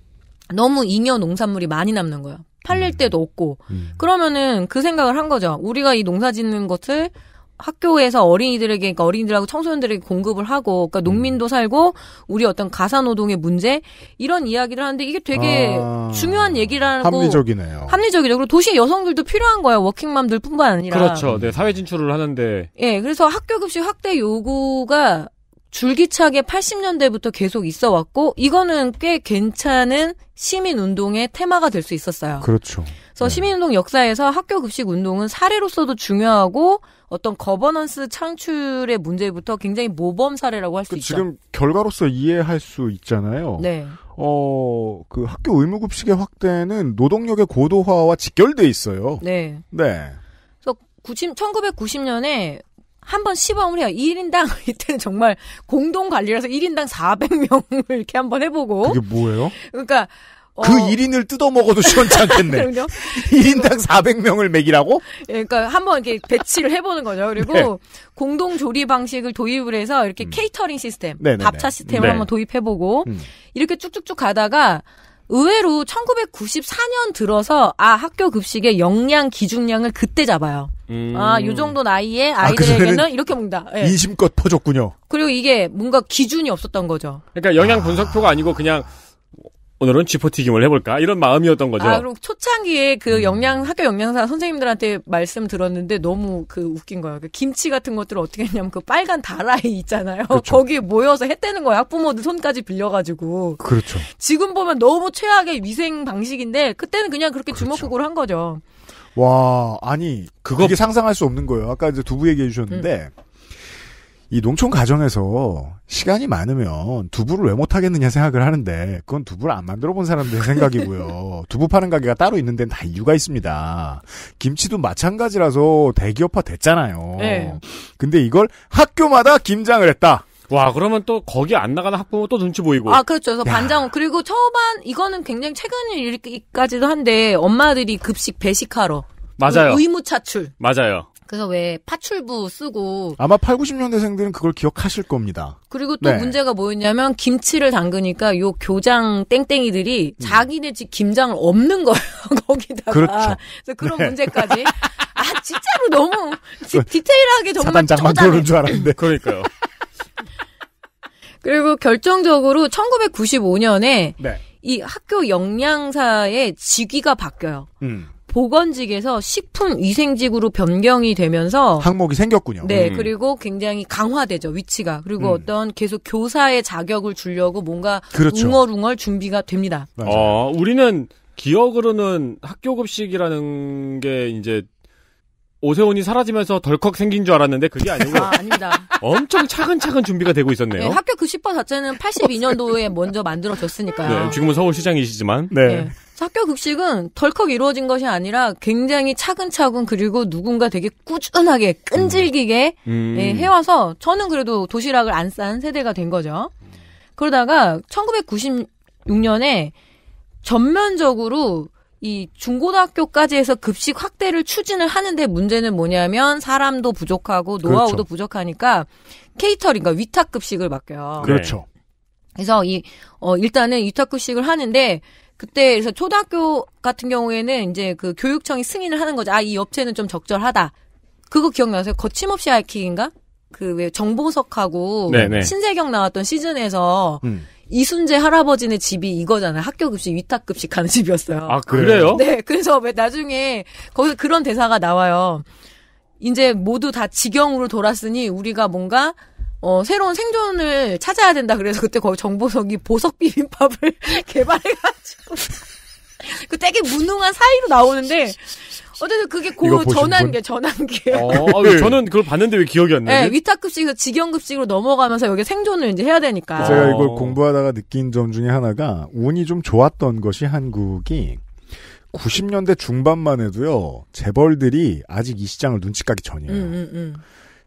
너무 잉여 농산물이 많이 남는 거예요. 팔릴 음. 때도 없고 음. 그러면은 그 생각을 한 거죠. 우리가 이 농사 짓는 것을 학교에서 어린이들에게 그러니까 어린이들하고 청소년들에게 공급을 하고 그러니까 음. 농민도 살고 우리 어떤 가사 노동의 문제 이런 이야기를 하는데 이게 되게 아, 중요한 얘기라는 합리적이네요. 합리적이죠. 그리고 도시 여성들도 필요한 거예요. 워킹맘들뿐만 아니라 그렇죠. 네, 사회 진출을 하는데 예, 네, 그래서 학교 급식 확대 요구가 줄기차게 80년대부터 계속 있어 왔고 이거는 꽤 괜찮은 시민 운동의 테마가 될 수 있었어요. 그렇죠. 그래서 네. 시민 운동 역사에서 학교 급식 운동은 사례로서도 중요하고 어떤 거버넌스 창출의 문제부터 굉장히 모범 사례라고 할수 그 그러니까 있죠. 지금 결과로서 이해할 수 있잖아요. 네. 어, 그 학교 의무급식의 확대는 노동력의 고도화와 직결돼 있어요. 네. 네. 그래서 90, 1990년에 한 번 시범을 해요. 1인당 이때는 정말 공동 관리라서 1인당 400명을 이렇게 한번 해보고. 그게 뭐예요? 그러니까 그 어... 그 1인을 뜯어먹어도 시원치않겠네 1인당 400명을 먹이라고? 예, 그러니까 한번 이렇게 배치를 해보는 거죠. 그리고 네. 공동 조리 방식을 도입을 해서 이렇게 음. 케이터링 시스템, 네네네. 네, 밥차 네. 시스템을 네. 한번 도입해보고 음. 이렇게 쭉쭉쭉 가다가 의외로 1994년 들어서 아 학교 급식의 영양 기준량을 그때 잡아요. 음. 아요 정도 나이에 아, 아이들에게는 아, 이렇게 먹는다. 네. 인심껏 퍼졌군요. 그리고 이게 뭔가 기준이 없었던 거죠. 그러니까 영양 아. 분석표가 아니고 그냥 오늘은 지포튀김을 해볼까 이런 마음이었던 거죠. 아, 그럼 초창기에 그 영양 학교 영양사 선생님들한테 말씀 들었는데 너무 그 웃긴 거예요. 그 김치 같은 것들을 어떻게 했냐면 그 빨간 다라이 있잖아요. 그렇죠. 거기에 모여서 했다는 거예요. 학부모들 손까지 빌려가지고. 그렇죠. 지금 보면 너무 최악의 위생 방식인데 그때는 그냥 그렇게 그렇죠. 주먹구구로 한 거죠. 와, 아니 그거 게 상상할 수 없는 거예요. 아까 이제 두부 얘기해 주셨는데. 음. 이 농촌 가정에서 시간이 많으면 두부를 왜 못하겠느냐 생각을 하는데 그건 두부를 안 만들어 본 사람들의 생각이고요. 두부 파는 가게가 따로 있는 데는 다 이유가 있습니다. 김치도 마찬가지라서 대기업화 됐잖아요. 네. 근데 이걸 학교마다 김장을 했다. 와 그러면 또 거기 안 나가는 학부모 또 눈치 보이고 아 그렇죠 그래서 야. 반장 그리고 초반 이거는 굉장히 최근일까지도 한데 엄마들이 급식 배식하러 맞아요. 의무 차출. 맞아요. 그래서 왜 파출부 쓰고 아마 8, 90년대생들은 그걸 기억하실 겁니다. 그리고 또 네. 문제가 뭐였냐면 김치를 담그니까 요 교장 땡땡이들이 음. 자기네 집 김장을 없는 거예요. 거기다가 그렇죠. 그래서 그런 네. 문제까지 아 진짜로 너무 디, 그 디테일하게 정말 사단장만 그런 줄 알았는데 그러니까요. 그리고 결정적으로 1995년에 네. 이 학교 영양사의 직위가 바뀌어요. 음. 보건직에서 식품위생직으로 변경이 되면서 항목이 생겼군요. 네, 음. 그리고 굉장히 강화되죠 위치가 그리고 음. 어떤 계속 교사의 자격을 주려고 뭔가 그렇죠. 웅얼웅얼 준비가 됩니다. 맞아요. 어, 우리는 기억으로는 학교 급식이라는 게 이제 오세훈이 사라지면서 덜컥 생긴 줄 알았는데 그게 아니고 아, 아닙니다. 엄청 차근차근 준비가 되고 있었네요. 네, 학교 90%법 그 자체는 82년도에 먼저 만들어졌으니까요. 네, 지금은 서울시장이시지만 네. 네. 학교 급식은 덜컥 이루어진 것이 아니라 굉장히 차근차근 그리고 누군가 되게 꾸준하게 끈질기게 음. 예, 해와서 저는 그래도 도시락을 안 싼 세대가 된 거죠. 그러다가 1996년에 전면적으로 이 중고등학교까지 해서 급식 확대를 추진을 하는데 문제는 뭐냐면 사람도 부족하고 노하우도 그렇죠. 부족하니까 케이터링과 그러니까 위탁 급식을 맡겨요. 그렇죠. 네. 그래서 이어 일단은 위탁 급식을 하는데 그때 그래서 초등학교 같은 경우에는 이제 그 교육청이 승인을 하는 거죠. 아 이 업체는 좀 적절하다. 그거 기억나세요? 거침없이 하이킥인가? 그 왜 정보석하고 네네. 네. 신세경 나왔던 시즌에서 음. 이순재 할아버지네 집이 이거잖아요. 학교 급식 위탁 급식 가는 집이었어요. 아 그래요? 네. 그래서 왜 나중에 거기서 그런 대사가 나와요. 이제 모두 다 지경으로 돌았으니 우리가 뭔가 어, 새로운 생존을 찾아야 된다. 그래서 그때 거기 정보석이 보석 비빔밥을 개발해가지고 그 되게 무능한 사이로 나오는데 어쨌든 그게 고 전환기, 전환기. 어, 네. 저는 그걸 봤는데 왜 기억이 안 나요? 네, 위탁급식에서 직영급식으로 넘어가면서 여기 생존을 이제 해야 되니까. 아. 제가 이걸 공부하다가 느낀 점 중에 하나가 운이 좀 좋았던 것이 한국이 90년대 중반만 해도요 재벌들이 아직 이 시장을 눈치 까기 전이에요. 음, 음, 음.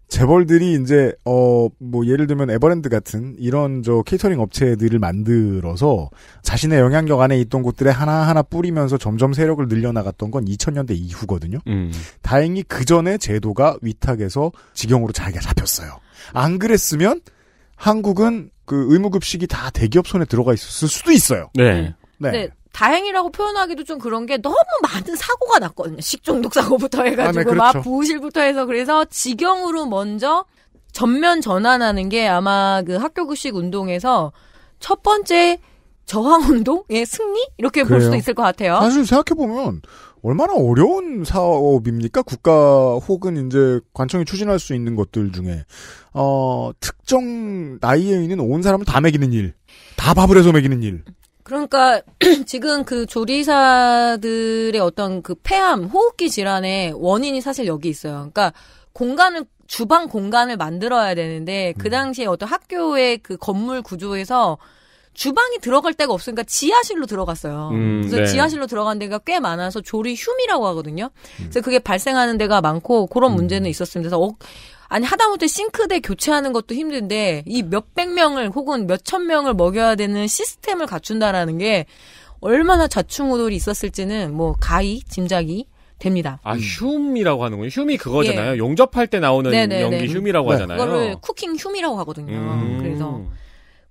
재벌들이 이제 어 뭐 예를 들면 에버랜드 같은 이런 저 케이터링 업체들을 만들어서 자신의 영향력 안에 있던 곳들에 하나하나 뿌리면서 점점 세력을 늘려나갔던 건 2000년대 이후거든요. 음. 다행히 그 전에 제도가 위탁에서 직영으로 잘기 잡혔어요. 안 그랬으면 한국은 그 의무급식이 다 대기업 손에 들어가 있었을 수도 있어요. 네. 네. 네. 다행이라고 표현하기도 좀 그런 게 너무 많은 사고가 났거든요. 식중독 사고부터 해가지고 아, 네, 그렇죠. 막 부실부터 해서 그래서 직영으로 먼저 전면 전환하는 게 아마 그 학교 급식 운동에서 첫 번째 저항 운동의 승리 이렇게 그래요. 볼 수도 있을 것 같아요. 사실 생각해 보면 얼마나 어려운 사업입니까? 국가 혹은 이제 관청이 추진할 수 있는 것들 중에 어 특정 나이에 있는 온 사람을 다 먹이는 일, 다 밥을 해서 먹이는 일. 그러니까 지금 그 조리사들의 어떤 그 폐암, 호흡기 질환의 원인이 사실 여기 있어요. 그러니까 공간을 주방 공간을 만들어야 되는데 그 음. 당시에 어떤 학교의 그 건물 구조에서 주방이 들어갈 데가 없으니까 지하실로 들어갔어요. 음, 그래서 네. 지하실로 들어간 데가 꽤 많아서 조리 흉이라고 하거든요. 음. 그래서 그게 발생하는 데가 많고 그런 음. 문제는 있었습니다. 그래서 어, 아니 하다못해 싱크대 교체하는 것도 힘든데 이 몇백 명을 혹은 몇천 명을 먹여야 되는 시스템을 갖춘다라는 게 얼마나 좌충우돌이 있었을지는 뭐 가히 짐작이 됩니다. 아휴이라고 음. 하는군요. 휴이 그거잖아요. 예. 용접할 때 나오는 네네네. 네, 네. 연기 휴이라고 네. 하잖아요. 그거를 쿠킹 휴이라고 하거든요. 음. 그래서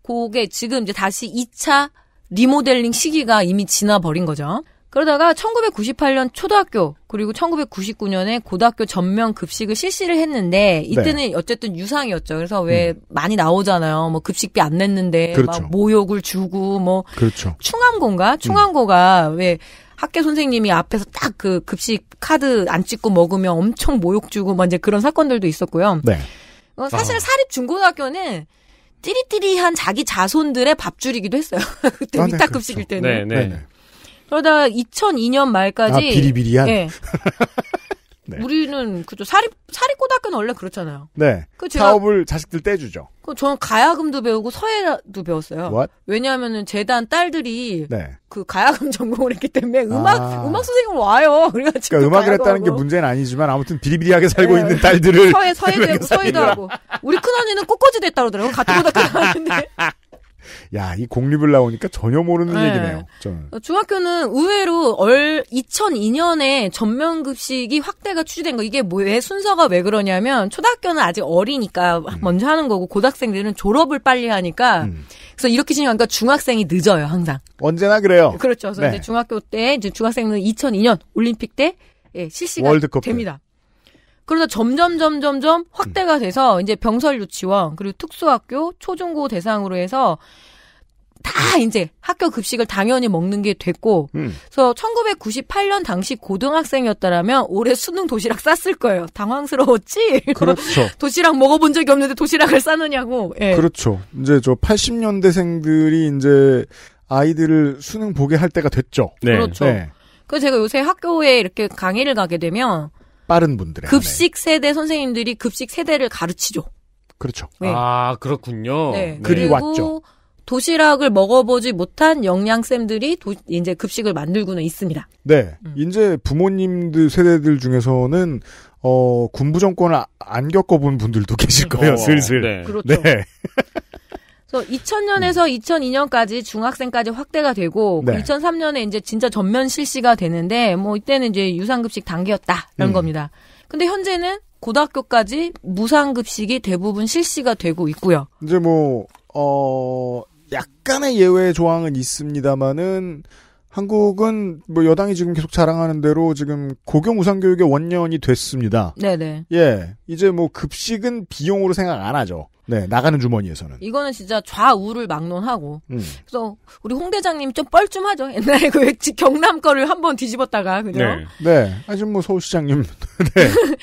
그게 지금 이제 다시 2차 리모델링 시기가 이미 지나버린 거죠. 그러다가 1998년 초등학교 그리고 1999년에 고등학교 전면 급식을 실시를 했는데 이때는 네. 어쨌든 유상이었죠. 그래서 왜 음. 많이 나오잖아요. 뭐 급식비 안 냈는데 그렇죠. 막 모욕을 주고 뭐 그렇죠. 충암고인가 음. 충암고가 음. 왜 학교 선생님이 앞에서 딱 그 급식 카드 안 찍고 먹으면 엄청 모욕 주고 막 이제 그런 사건들도 있었고요. 네. 어, 사실 어. 사립 중고등학교는 띠리띠리한 자기 자손들의 밥줄이기도 했어요. 그때 아, 네, 위탁급식일 그렇죠. 때는. 네. 네. 네, 네. 그러다 2002년 말까지 아, 비리비리한. 예. 네. 우리는 그죠 사립 사립고등학교는 원래 그렇잖아요. 네. 그 제가, 사업을 자식들 떼주죠. 그 저는 가야금도 배우고 서예도 배웠어요. What? 왜냐하면은 재단 딸들이 네. 그 가야금 전공을 했기 때문에 음악 아. 음악 선생님을 와요. 그래가지고 그러니까 음악을 했다는 하고. 게 문제는 아니지만 아무튼 비리비리하게 살고 네. 있는 딸들을 서예 서예도 네, 하고 우리 큰 언니는 꽃꽂이 됐다 그러더라고 같은 고등학교 다왔는데 야, 이 공립을 나오니까 전혀 모르는 네. 얘기네요. 저는. 어, 중학교는 의외로 얼 2002년에 전면 급식이 확대가 추진된 거 이게 뭐왜 순서가 왜 그러냐면 초등학교는 아직 어리니까 음. 먼저 하는 거고 고등학생들은 졸업을 빨리 하니까 음. 그래서 이렇게 진행하니까 중학생이 늦어요, 항상. 언제나 그래요. 그렇죠. 그래서 네. 이제 중학교 때 이제 중학생은 2002년 올림픽 때 예, 실시간 월드컵 됩니다. 그러다 점점 점점점 확대가 음. 돼서 이제 병설 유치원 그리고 특수학교 초중고 대상으로 해서 다 이제 학교 급식을 당연히 먹는 게 됐고, 음. 그래서 1998년 당시 고등학생이었다라면 올해 수능 도시락 쌌을 거예요. 당황스러웠지. 그렇죠. 도시락 먹어본 적이 없는데 도시락을 싸느냐고. 예. 그렇죠. 이제 저 80년대생들이 이제 아이들을 수능 보게 할 때가 됐죠. 네. 그렇죠. 네. 그래서 제가 요새 학교에 이렇게 강의를 가게 되면 빠른 분들의 급식 세대 선생님들이 급식 세대를 가르치죠. 그렇죠. 네. 아 그렇군요. 네. 네. 그리 왔죠. 도시락을 먹어보지 못한 영양쌤들이 도, 이제 급식을 만들고는 있습니다. 네. 음. 이제 부모님들 세대들 중에서는, 어, 군부 정권을 안 겪어본 분들도 계실 음. 거예요, 어, 슬슬. 네. 그렇죠. 네. 그래서 2000년에서 음. 2002년까지 중학생까지 확대가 되고 네. 2003년에 이제 진짜 전면 실시가 되는데 뭐 이때는 이제 유상급식 단계였다 이런 음. 겁니다. 근데 현재는 고등학교까지 무상급식이 대부분 실시가 되고 있고요. 이제 뭐 어 약간의 예외 조항은 있습니다만은 한국은 뭐 여당이 지금 계속 자랑하는 대로 지금 고교 우선 교육의 원년이 됐습니다. 네네. 예, 이제 뭐 급식은 비용으로 생각 안 하죠. 네, 나가는 주머니에서는. 이거는 진짜 좌우를 막론하고. 음. 그래서 우리 홍 대장님 좀 뻘쭘하죠. 옛날에 그 경남 거를 한번 뒤집었다가 그죠? 네. 네. 아직 뭐 서울시장님. 네.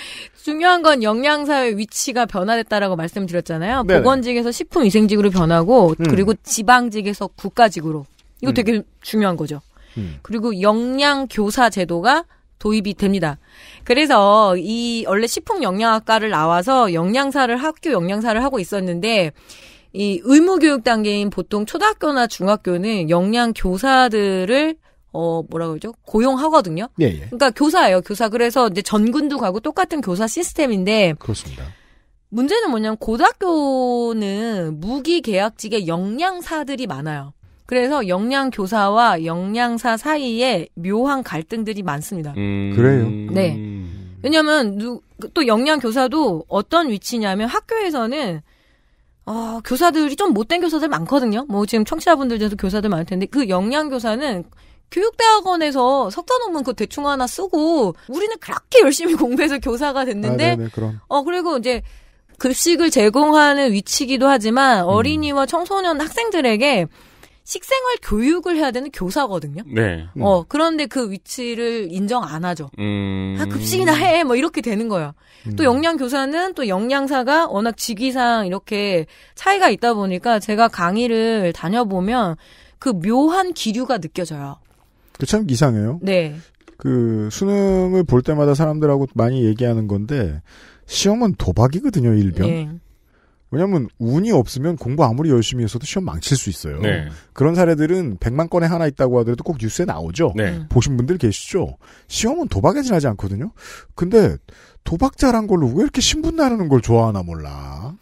중요한 건영양사의 위치가 변화됐다라고 말씀드렸잖아요. 네네. 보건직에서 식품위생직으로 변하고 음. 그리고 지방직에서 국가직으로. 이거 음. 되게 중요한 거죠. 음. 그리고 영양 교사 제도가 도입이 됩니다. 그래서 이 원래 식품 영양학과를 나와서 영양사를 학교 영양사를 하고 있었는데 이 의무 교육 단계인 보통 초등학교나 중학교는 영양 교사들을 어 뭐라 그러죠 고용하거든요. 예, 예. 그러니까 교사예요 교사 그래서 이제 전군도 가고 똑같은 교사 시스템인데 그렇습니다. 문제는 뭐냐면 고등학교는 무기 계약직의 영양사들이 많아요. 그래서 영양 교사와 영양사 사이에 묘한 갈등들이 많습니다. 음... 그래요? 네. 음. 왜냐면 하또 그 영양 교사도 어떤 위치냐면 학교에서는 어, 교사들이 좀 못된 교사들 많거든요. 뭐 지금 청취자분들 중에서 교사들 많을 텐데 그 영양 교사는 교육대학원에서 석사 논문 그 대충 하나 쓰고 우리는 그렇게 열심히 공부해서 교사가 됐는데 아, 네네, 어 그리고 이제 급식을 제공하는 위치기도 하지만 음. 어린이와 청소년 학생들에게 식생활 교육을 해야 되는 교사거든요. 네. 어 그런데 그 위치를 인정 안 하죠. 음... 아 급식이나 해 뭐 이렇게 되는 거야. 음... 또 영양 교사는 또 영양사가 워낙 직위상 이렇게 차이가 있다 보니까 제가 강의를 다녀보면 그 묘한 기류가 느껴져요. 그 참 이상해요. 네. 그 수능을 볼 때마다 사람들하고 많이 얘기하는 건데 시험은 도박이거든요 일변. 네. 왜냐면 운이 없으면 공부 아무리 열심히 해서도 시험 망칠 수 있어요. 네. 그런 사례들은 100만 건에 하나 있다고 하더라도 꼭 뉴스에 나오죠. 네. 보신 분들 계시죠. 시험은 도박에 지나지 않거든요. 근데 도박자란 걸로 왜 이렇게 신분 나르는걸 좋아하나 몰라.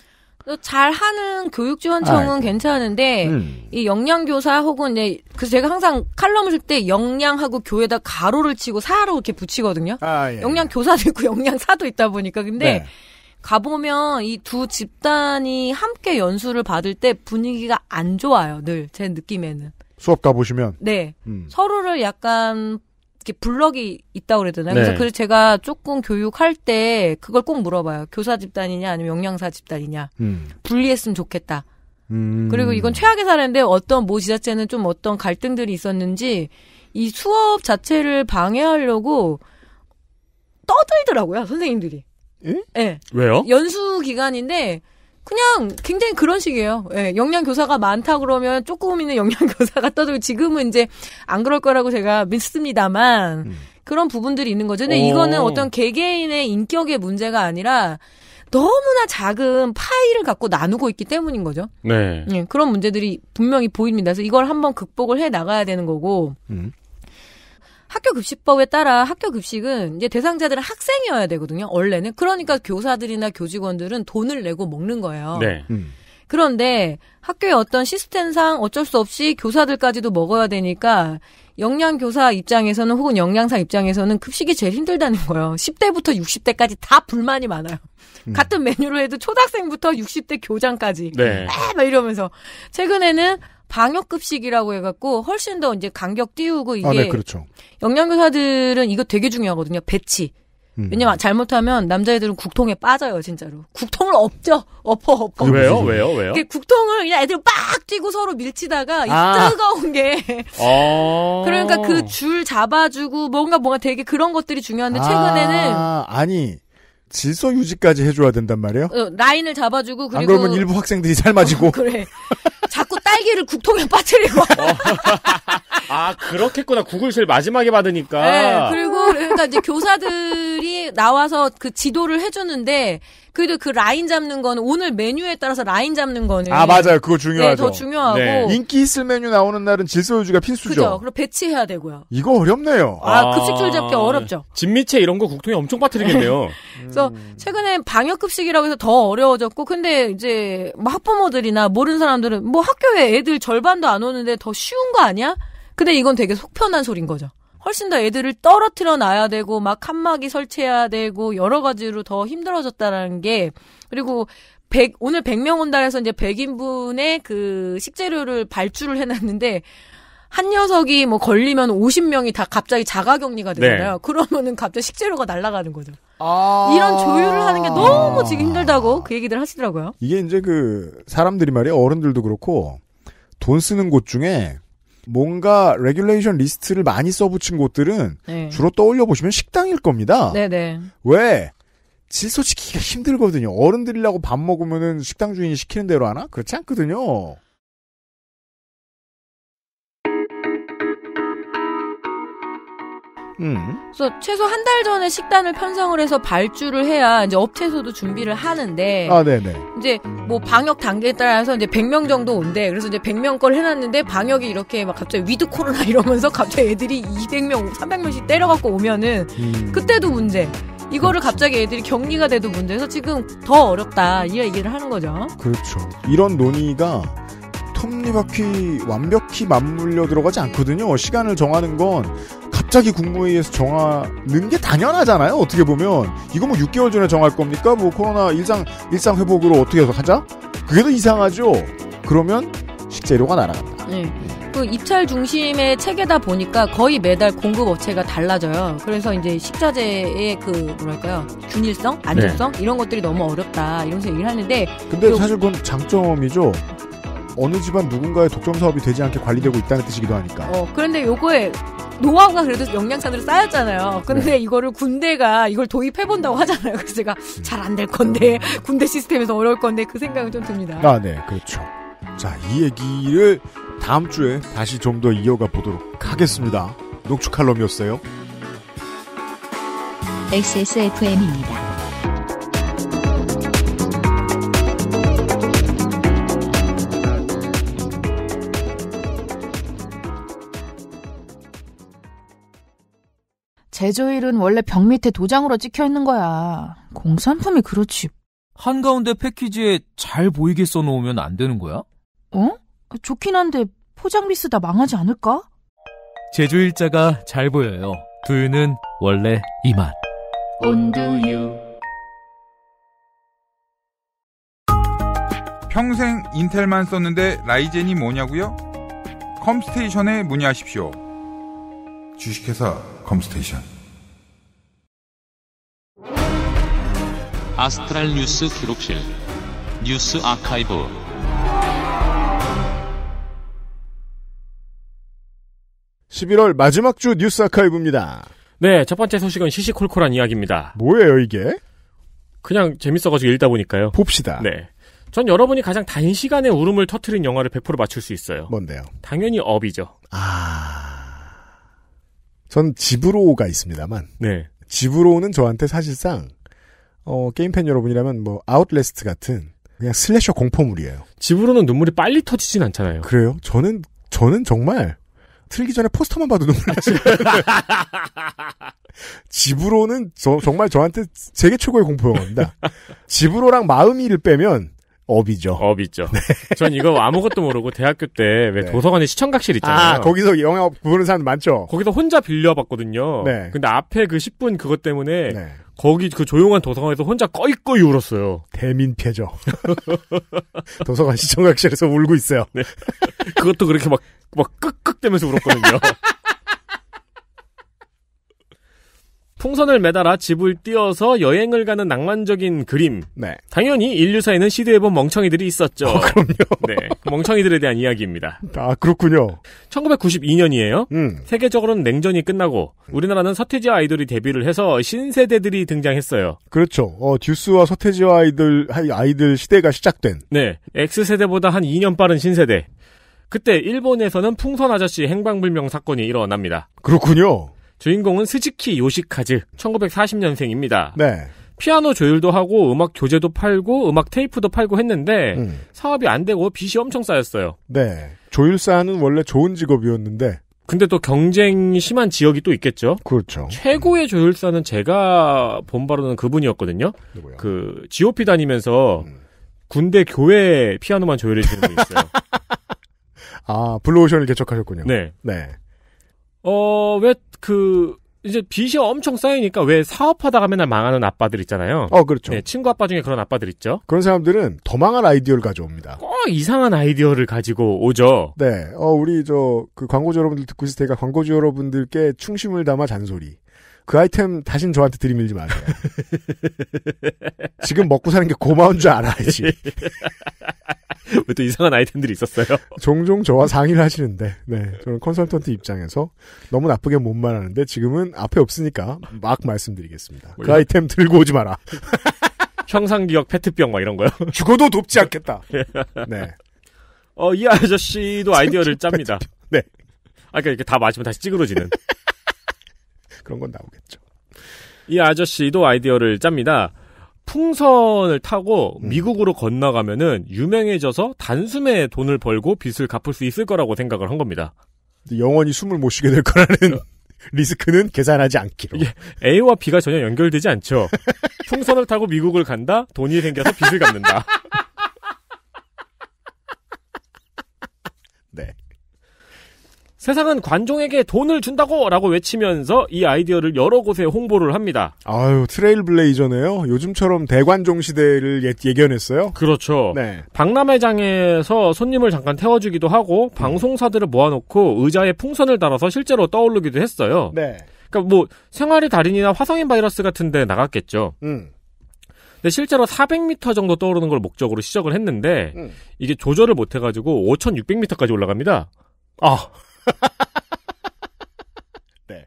잘하는 교육지원청은 아이고. 괜찮은데 음. 이 영양교사 혹은 이제 그 제가 항상 칼럼을 쓸때 영양하고 교에다 가로를 치고 사로 이렇게 붙이거든요. 아, 예. 예. 영양교사도 있고 영양사도 있다 보니까 근데 네. 가보면 이 두 집단이 함께 연수를 받을 때 분위기가 안 좋아요. 늘 제 느낌에는. 수업 가보시면? 네. 음. 서로를 약간 이렇게 블럭이 있다고 그래야 되나요? 네. 그래서 그래서 제가 조금 교육할 때 그걸 꼭 물어봐요. 교사 집단이냐 아니면 영양사 집단이냐. 음. 분리했으면 좋겠다. 음. 그리고 이건 최악의 사례인데 어떤 모 지자체는 좀 어떤 갈등들이 있었는지 이 수업 자체를 방해하려고 떠들더라고요, 선생님들이. 예? 네. 왜요? 연수 기간인데 그냥 굉장히 그런 식이에요. 예, 역량 교사가 많다 그러면 조금 있는 역량 교사가 떠들고 지금은 이제 안 그럴 거라고 제가 믿습니다만 음. 그런 부분들이 있는 거죠. 근데 오. 이거는 어떤 개개인의 인격의 문제가 아니라 너무나 작은 파일을 갖고 나누고 있기 때문인 거죠. 네. 예, 그런 문제들이 분명히 보입니다. 그래서 이걸 한번 극복을 해 나가야 되는 거고. 음. 학교 급식법에 따라 학교 급식은 이제 대상자들은 학생이어야 되거든요. 원래는 그러니까 교사들이나 교직원들은 돈을 내고 먹는 거예요. 네. 음. 그런데 학교의 어떤 시스템상 어쩔 수 없이 교사들까지도 먹어야 되니까 영양 교사 입장에서는 혹은 영양사 입장에서는 급식이 제일 힘들다는 거예요. 10대부터 60대까지 다 불만이 많아요. 음. 같은 메뉴로 해도 초등학생부터 60대 교장까지 네. 네. 막 이러면서 최근에는 방역급식이라고 해갖고 훨씬 더 이제 간격 띄우고 이게 아, 네, 그렇죠. 영양교사들은 이거 되게 중요하거든요. 배치. 음. 왜냐면 잘못하면 남자애들은 국통에 빠져요 진짜로 국통을 엎죠 엎어 엎어 왜요 왜요 왜요 이게 국통을 그냥 애들 빡 뛰고 서로 밀치다가 아. 뜨거운 게 어. 그러니까 그 줄 잡아주고 뭔가 뭔가 되게 그런 것들이 중요한데 아, 최근에는 아, 아니 질서 유지까지 해줘야 된단 말이에요? 어, 라인을 잡아주고 그리고 안 그러면 일부 학생들이 삶맞이고 어, 그래 자꾸 딸기를 국통에 빠뜨리고 아 그렇겠구나 구글실 마지막에 받으니까. 네 그리고 그러니까 이제 교사들이 나와서 그 지도를 해주는데 그래도 그 라인 잡는 건 오늘 메뉴에 따라서 라인 잡는 거는 아 맞아요 그거 중요하죠. 네, 더 중요하고 네. 인기 있을 메뉴 나오는 날은 질서 유지가 필수죠. 그죠. 그리 배치해야 되고요. 이거 어렵네요. 아, 급식줄 잡기 어렵죠. 아, 진미채 이런 거 국통이 엄청 빠뜨리겠네요. 그래서 최근엔 방역급식이라고 해서 더 어려워졌고 근데 이제 뭐 학부모들이나 모르는 사람들은 뭐 학교에 애들 절반도 안 오는데 더 쉬운 거 아니야? 근데 이건 되게 속편한 소린 거죠. 훨씬 더 애들을 떨어뜨려 놔야 되고 막 칸막이 설치해야 되고 여러 가지로 더 힘들어졌다라는 게 그리고 100, 오늘 100명 온다 해서 이제 100인분의 그 식재료를 발주를 해놨는데 한 녀석이 뭐 걸리면 50명이 다 갑자기 자가 격리가 네. 되잖아요. 네. 그러면은 갑자기 식재료가 날아가는 거죠. 아~ 이런 조율을 하는 게 너무 아. 지금 힘들다고 그 얘기들 하시더라고요. 이게 이제 그 사람들이 말이에요 어른들도 그렇고 돈 쓰는 곳 중에 뭔가 레귤레이션 리스트를 많이 써붙인 곳들은 네. 주로 떠올려 보시면 식당일 겁니다. 네네. 네. 왜? 질서 지키기가 힘들거든요. 어른들이라고 밥 먹으면은 식당 주인이 시키는 대로 하나? 그렇지 않거든요. 음. 그래서 최소 한 달 전에 식단을 편성을 해서 발주를 해야 이제 업체에서도 준비를 하는데 아, 네네. 이제 뭐 방역 단계에 따라서 이제 100명 정도 온대. 그래서 이제 100명 걸 해놨는데 방역이 이렇게 막 갑자기 위드 코로나 이러면서 갑자기 애들이 200명, 300명씩 때려갖고 오면은 음. 그때도 문제. 이거를 그렇죠. 갑자기 애들이 격리가 돼도 문제에서 지금 더 어렵다 이 얘기를 하는 거죠. 그렇죠. 이런 논의가 톱니바퀴 완벽히 맞물려 들어가지 않거든요. 시간을 정하는 건 갑자기 국무회의에서 정하는 게 당연하잖아요. 어떻게 보면 이거 뭐 6개월 전에 정할 겁니까? 뭐 코로나 일상 일상 회복으로 어떻게 해서 하자? 그게 더 이상하죠. 그러면 식재료가 날아간다. 네. 네. 그 입찰 중심의 체계다 보니까 거의 매달 공급 업체가 달라져요. 그래서 이제 식자재의 그 뭐랄까요 균일성, 안정성 네. 이런 것들이 너무 어렵다 이런 생각을 하는데. 근데 사실 그건 장점이죠. 어느 집안 누군가의 독점 사업이 되지 않게 관리되고 있다는 뜻이기도 하니까. 어, 그런데 요거에 노하우가 그래도 영양산으로 쌓였잖아요. 근데 네. 이거를 군대가 이걸 도입해본다고 하잖아요. 그래서 제가 잘 안 될 건데, 음. 군대 시스템에서 어려울 건데, 그 생각은 좀 듭니다. 아, 네. 그렇죠. 자, 이 얘기를 다음 주에 다시 좀 더 이어가 보도록 하겠습니다. 녹축칼럼이었어요. XSFM입니다. 제조일은 원래 벽 밑에 도장으로 찍혀 있는 거야. 공산품이 그렇지. 한가운데 패키지에 잘 보이게 써놓으면 안 되는 거야? 어? 좋긴 한데 포장 미스다 망하지 않을까? 제조일자가 잘 보여요. 두유는 원래 이만 온두유. 평생 인텔만 썼는데 라이젠이 뭐냐고요? 컴스테이션에 문의하십시오. 주식회사 컴스테이션. 아스트랄 뉴스 기록실 뉴스 아카이브 (11월) 마지막 주 뉴스 아카이브입니다 네 첫 번째 소식은 시시콜콜한 이야기입니다 뭐예요 이게 그냥 재밌어가지고 읽다 보니까요 봅시다 네. 전 여러분이 가장 단시간에 울음을 터트린 영화를 100% 맞출 수 있어요. 뭔데요? 당연히 업이죠. 아. 전 집으로가 있습니다만. 네. 집으로는 저한테 사실상 어, 게임팬 여러분이라면 뭐 아웃레스트 같은 그냥 슬래셔 공포물이에요. 집으로는 눈물이 빨리 터지진 않잖아요. 그래요? 저는 저는 정말 틀기 전에 포스터만 봐도 눈물 이 나죠. 집으로는 저, 정말 저한테 세계 최고의 공포 영화입니다. 집으로랑 마음이를 빼면 업이죠. 업이죠. 네. 전 이거 아무것도 모르고 대학교 때왜 네. 도서관에 시청각실 있잖아요. 아, 거기서 영화 보는 사람 많죠. 거기서 혼자 빌려봤거든요. 네. 근데 앞에 그 10분 그것 때문에 네. 거기 그 조용한 도서관에서 혼자 꺼이꺼이 울었어요. 대민폐죠. 도서관 시청각실에서 울고 있어요. 네. 그것도 그렇게 막, 막 끄끄대면서 울었거든요. 풍선을 매달아 집을 띄어서 여행을 가는 낭만적인 그림. 네. 당연히 인류사에는 시도해본 멍청이들이 있었죠. 어, 그럼요. 네. 멍청이들에 대한 이야기입니다. 아, 그렇군요. 1992년이에요. 음. 세계적으로는 냉전이 끝나고 우리나라는 서태지와 아이돌이 데뷔를 해서 신세대들이 등장했어요. 그렇죠. 어, 듀스와 서태지와 아이들, 아이들 시대가 시작된. 네. X세대보다 한 2년 빠른 신세대. 그때 일본에서는 풍선 아저씨 행방불명 사건이 일어납니다. 그렇군요. 주인공은 스즈키 요시카즈, 1940년생입니다. 네. 피아노 조율도 하고 음악 교재도 팔고 음악 테이프도 팔고 했는데 음. 사업이 안 되고 빚이 엄청 쌓였어요. 네. 조율사는 원래 좋은 직업이었는데 근데 또 경쟁이 심한 지역이 또 있겠죠. 그렇죠. 최고의 조율사는 제가 본 바로는 그분이었거든요. 누구요? 그 GOP 다니면서 음. 군대 교회 피아노만 조율해 주는 분 있어요. 아, 블루오션을 개척하셨군요. 네. 네. 어, 왜, 그, 이제 빚이 엄청 쌓이니까 왜 사업하다가 맨날 망하는 아빠들 있잖아요. 어, 그렇죠. 네, 친구 아빠 중에 그런 아빠들 있죠. 그런 사람들은 더망한 아이디어를 가져옵니다. 꼭 이상한 아이디어를 가지고 오죠. 네, 어, 우리 저, 그 광고주 여러분들 듣고 있을 테니까 광고주 여러분들께 충심을 담아 잔소리. 그 아이템 다신 저한테 들이밀지 마세요. 지금 먹고 사는 게 고마운 줄 알아야지. 왜 또 이상한 아이템들이 있었어요? 종종 저와 상의를 하시는데, 네. 저는 컨설턴트 입장에서 너무 나쁘게 못 말하는데 지금은 앞에 없으니까 막 말씀드리겠습니다. 뭐 그 아이템 들고 오지 마라. 형상기억 페트병 막 이런 거요? 죽어도 돕지 않겠다. 네. 어, 이 아저씨도 아이디어를 짭니다. 네. 아까 그러니까 이렇게 다 마시면 다시 찌그러지는. 그런 건 나오겠죠. 이 아저씨도 아이디어를 짭니다. 풍선을 타고 음. 미국으로 건너가면은 유명해져서 단숨에 돈을 벌고 빚을 갚을 수 있을 거라고 생각을 한 겁니다. 영원히 숨을 못 쉬게 될 거라는 어. 리스크는 계산하지 않기로. 예, A와 B가 전혀 연결되지 않죠. 풍선을 타고 미국을 간다. 돈이 생겨서 빚을 갚는다. 세상은 관종에게 돈을 준다고! 라고 외치면서 이 아이디어를 여러 곳에 홍보를 합니다. 아유, 트레일블레이저네요. 요즘처럼 대관종 시대를 예, 견했어요 그렇죠. 네. 박람회장에서 손님을 잠깐 태워주기도 하고, 음. 방송사들을 모아놓고 의자에 풍선을 달아서 실제로 떠오르기도 했어요. 네. 그러니까 뭐, 생활의 달인이나 화성인 바이러스 같은 데 나갔겠죠. 음. 근데 실제로 400m 정도 떠오르는 걸 목적으로 시작을 했는데, 음. 이게 조절을 못해가지고 5600m까지 올라갑니다. 아. 네.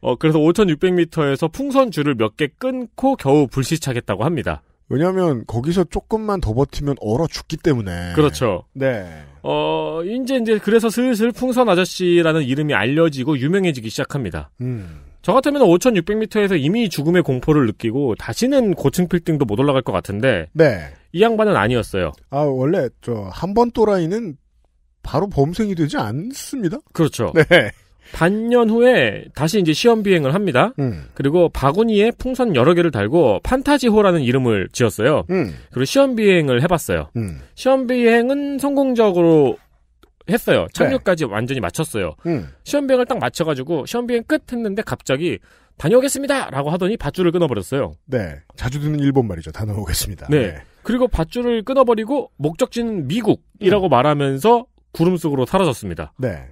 어, 그래서 5,600m에서 풍선줄을 몇 개 끊고 겨우 불시착했다고 합니다. 왜냐하면 거기서 조금만 더 버티면 얼어 죽기 때문에. 그렇죠. 네. 어 이제 이제 그래서 슬슬 풍선 아저씨라는 이름이 알려지고 유명해지기 시작합니다. 음. 저 같으면 5,600m에서 이미 죽음의 공포를 느끼고 다시는 고층 빌딩도 못 올라갈 것 같은데. 네. 이 양반은 아니었어요. 아 원래 저 한 번 또라이는 바로 범생이 되지 않습니다. 그렇죠. 네. 반년 후에 다시 이제 시험 비행을 합니다. 음. 그리고 바구니에 풍선 여러 개를 달고 판타지호라는 이름을 지었어요. 음. 그리고 시험 비행을 해봤어요. 음. 시험 비행은 성공적으로 했어요. 네. 착륙까지 네. 완전히 마쳤어요. 음. 시험 비행을 딱 마쳐가지고 시험 비행 끝 했는데 갑자기 다녀오겠습니다라고 하더니 밧줄을 끊어버렸어요. 네, 자주 듣는 일본 말이죠. 다녀오겠습니다. 네. 네. 그리고 밧줄을 끊어버리고 목적지는 미국이라고 말하면서 구름 속으로 사라졌습니다. 네.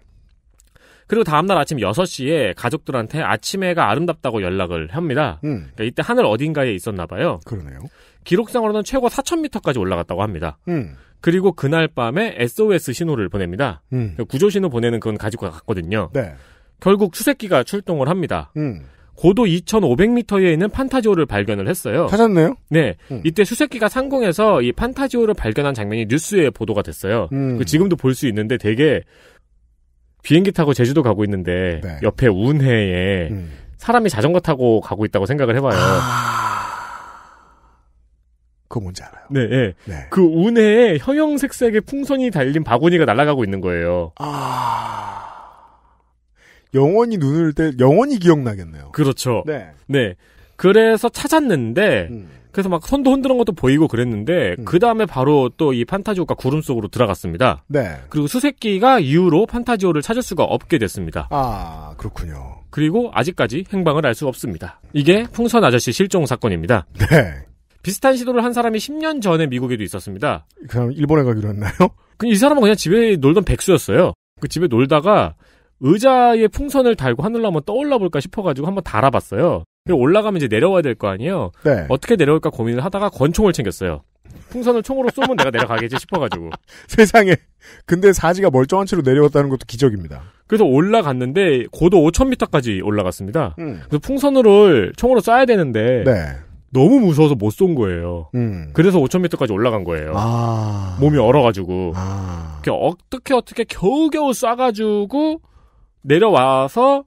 그리고 다음날 아침 6시에 가족들한테 아침 해가 아름답다고 연락을 합니다. 음. 그러니까 이때 하늘 어딘가에 있었나 봐요. 그러네요. 기록상으로는 최고 4,000m까지 올라갔다고 합니다. 음. 그리고 그날 밤에 SOS 신호를 보냅니다. 음. 그 구조 신호 보내는 그건 가지고 갔거든요. 네. 결국 추세기가 출동을 합니다. 음. 고도 2,500m에 있는 판타지오를 발견을 했어요. 찾았네요? 네. 음. 이때 수색기가 상공에서 이 판타지오를 발견한 장면이 뉴스에 보도가 됐어요. 음. 그 지금도 볼 수 있는데 되게 비행기 타고 제주도 가고 있는데 네. 옆에 운해에 음. 사람이 자전거 타고 가고 있다고 생각을 해봐요. 아. 그거 뭔지 알아요. 네, 네. 네. 그 운해에 형형색색의 풍선이 달린 바구니가 날아가고 있는 거예요. 아. 영원히 눈을 뗄 영원히 기억나겠네요. 그렇죠. 네. 네. 그래서 찾았는데 음. 그래서 막 손도 흔드는 것도 보이고 그랬는데 음. 그 다음에 바로 또 이 판타지오가 구름 속으로 들어갔습니다. 네. 그리고 수색기가 이후로 판타지오를 찾을 수가 없게 됐습니다. 아 그렇군요. 그리고 아직까지 행방을 알 수 없습니다. 이게 풍선 아저씨 실종 사건입니다. 네. 비슷한 시도를 한 사람이 10년 전에 미국에도 있었습니다. 그 사람 일본에 가기로 했나요? 그 이 사람은 그냥 집에 놀던 백수였어요. 그 집에 놀다가 의자에 풍선을 달고 하늘로 한번 떠올라 볼까 싶어가지고 한번 달아봤어요. 올라가면 이제 내려와야 될 거 아니에요. 네. 어떻게 내려올까 고민을 하다가 권총을 챙겼어요. 풍선을 총으로 쏘면 내가 내려가겠지 싶어가지고. 세상에. 근데 사지가 멀쩡한 채로 내려왔다는 것도 기적입니다. 그래서 올라갔는데 고도 5,000m까지 올라갔습니다. 음. 그래서 풍선을 총으로 쏴야 되는데 네. 너무 무서워서 못 쏜 거예요. 음. 그래서 5,000m까지 올라간 거예요. 아... 몸이 얼어가지고 아... 어떻게 어떻게 겨우겨우 쏴가지고 내려와서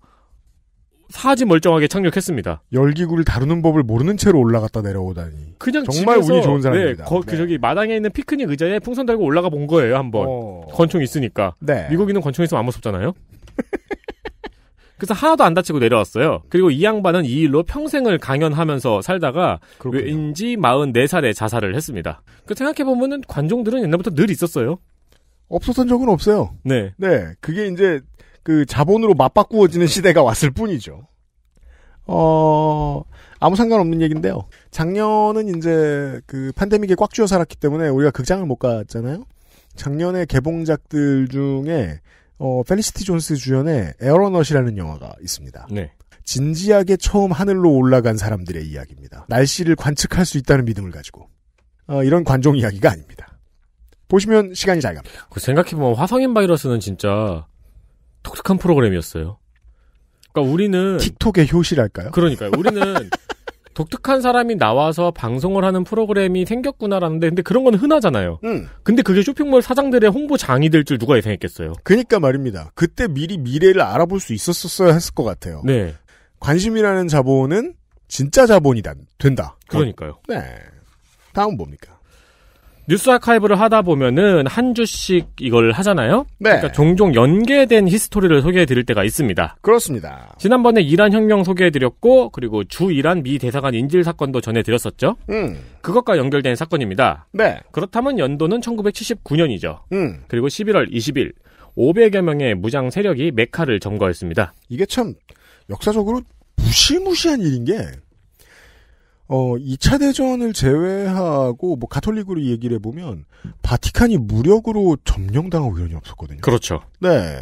사지 멀쩡하게 착륙했습니다. 열기구를 다루는 법을 모르는 채로 올라갔다 내려오다니. 그냥 정말 집에서, 운이 좋은 사람입니다. 네, 거, 그 네. 그 저기 마당에 있는 피크닉 의자에 풍선 달고 올라가 본 거예요 한번. 어... 권총 있으니까. 네. 미국인은 권총 있으면 안 무섭잖아요. 그래서 하나도 안 다치고 내려왔어요. 그리고 이 양반은 이 일로 평생을 강연하면서 살다가 그렇군요. 왠지 44살에 자살을 했습니다. 그 생각해보면은 관종들은 옛날부터 늘 있었어요. 없었던 적은 없어요. 네. 네. 그게 이제 그 자본으로 맞바꾸어지는 시대가 왔을 뿐이죠. 어, 아무 상관없는 얘기인데요. 작년은 이제 그 팬데믹에 꽉 쥐어 살았기 때문에 우리가 극장을 못 갔잖아요. 작년에 개봉작들 중에 어, 페리시티 존스 주연의 에어러넛이라는 영화가 있습니다. 네. 진지하게 처음 하늘로 올라간 사람들의 이야기입니다. 날씨를 관측할 수 있다는 믿음을 가지고. 어, 이런 관종 이야기가 아닙니다. 보시면 시간이 잘 갑니다. 그 생각해보면 화성인 바이러스는 진짜 독특한 프로그램이었어요. 그러니까 우리는 틱톡의 효시랄까요? 그러니까요. 우리는 독특한 사람이 나와서 방송을 하는 프로그램이 생겼구나라는데 근데 그런 건 흔하잖아요. 음. 근데 그게 쇼핑몰 사장들의 홍보장이 될 줄 누가 예상했겠어요? 그러니까 말입니다. 그때 미리 미래를 알아볼 수 있었었어야 했을 것 같아요. 네. 관심이라는 자본은 진짜 자본이 된다. 그러니까요. 네. 다음 뭡니까? 뉴스 아카이브를 하다 보면은 한 주씩 이걸 하잖아요. 네. 그러니까 종종 연계된 히스토리를 소개해 드릴 때가 있습니다. 그렇습니다. 지난번에 이란 혁명 소개해 드렸고 그리고 주 이란 미 대사관 인질 사건도 전해 드렸었죠. 음. 그것과 연결된 사건입니다. 네. 그렇다면 연도는 1979년이죠. 음. 그리고 11월 20일 500여 명의 무장 세력이 메카를 점거했습니다. 이게 참 역사적으로 무시무시한 일인 게 어, 2차 대전을 제외하고 뭐 가톨릭으로 얘기를 해보면 바티칸이 무력으로 점령당하고 이런 일이 없었거든요. 그렇죠. 네.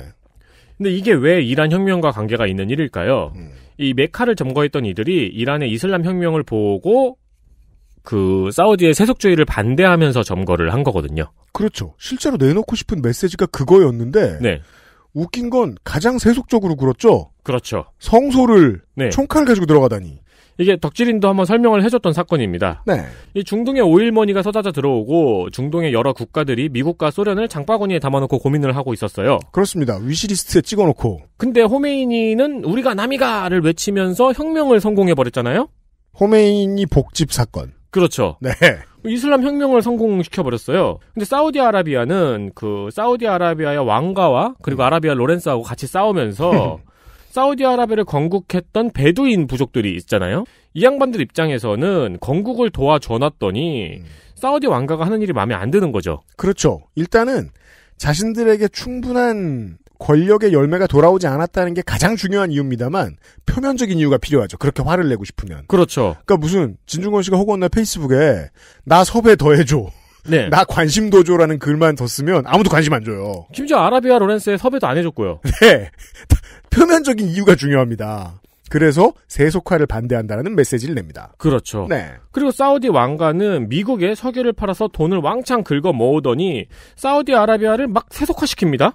근데 이게 왜 이란 혁명과 관계가 있는 일일까요? 음. 이 메카를 점거했던 이들이 이란의 이슬람 혁명을 보고 그 사우디의 세속주의를 반대하면서 점거를 한 거거든요. 그렇죠. 실제로 내놓고 싶은 메시지가 그거였는데 네. 웃긴 건 가장 세속적으로 그렇죠. 그렇죠. 성소를 네. 총칼 가지고 들어가다니. 이게 덕질인도 한번 설명을 해줬던 사건입니다. 네. 이 중동의 오일머니가 쏟자져 들어오고 중동의 여러 국가들이 미국과 소련을 장바구니에 담아놓고 고민을 하고 있었어요. 그렇습니다. 위시리스트에 찍어놓고. 근데 호메인이는 우리가 남이가를 외치면서 혁명을 성공해버렸잖아요. 호메인이 복집 사건. 그렇죠. 네. 이슬람 혁명을 성공시켜 버렸어요. 근데 사우디아라비아는 그 사우디아라비아의 왕가와 그리고 아라비아 로렌스하고 같이 싸우면서 사우디아라비아를 건국했던 베두인 부족들이 있잖아요. 이 양반들 입장에서는 건국을 도와줘놨더니 음. 사우디 왕가가 하는 일이 마음에 안 드는 거죠. 그렇죠. 일단은 자신들에게 충분한 권력의 열매가 돌아오지 않았다는 게 가장 중요한 이유입니다만 표면적인 이유가 필요하죠. 그렇게 화를 내고 싶으면. 그렇죠. 그러니까 무슨 진중권 씨가 혹은 날 페이스북에 나 섭외 더 해줘. 네. 나 관심도 줘라는 글만 더 쓰면 아무도 관심 안 줘요. 심지어 아라비아 로렌스에 섭외도 안 해줬고요. 네. 표면적인 이유가 중요합니다. 그래서 세속화를 반대한다는 메시지를 냅니다. 그렇죠. 네. 그리고 사우디 왕가는 미국에 석유를 팔아서 돈을 왕창 긁어 모으더니 사우디아라비아를 막 세속화시킵니다.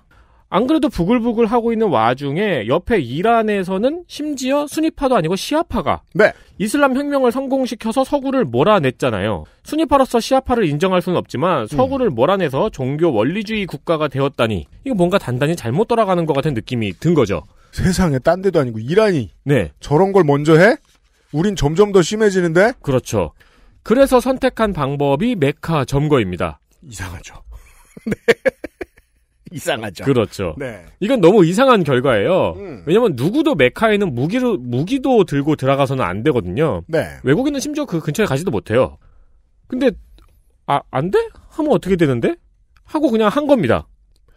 안 그래도 부글부글 하고 있는 와중에 옆에 이란에서는 심지어 순위파도 아니고 시아파가 네. 이슬람 혁명을 성공시켜서 서구를 몰아냈잖아요. 순위파로서 시아파를 인정할 수는 없지만 서구를 음. 몰아내서 종교 원리주의 국가가 되었다니 이거 뭔가 단단히 잘못 돌아가는 것 같은 느낌이 든 거죠. 세상에 딴 데도 아니고 이란이 네. 저런 걸 먼저 해? 우린 점점 더 심해지는데? 그렇죠. 그래서 선택한 방법이 메카 점거입니다. 이상하죠. 네. 이상하죠. 그렇죠. 네. 이건 너무 이상한 결과예요. 음. 왜냐면 누구도 메카에는 무기를, 무기도 들고 들어가서는 안 되거든요. 네. 외국인은 심지어 그 근처에 가지도 못해요. 근데, 아, 안 돼? 하면 어떻게 되는데? 하고 그냥 한 겁니다.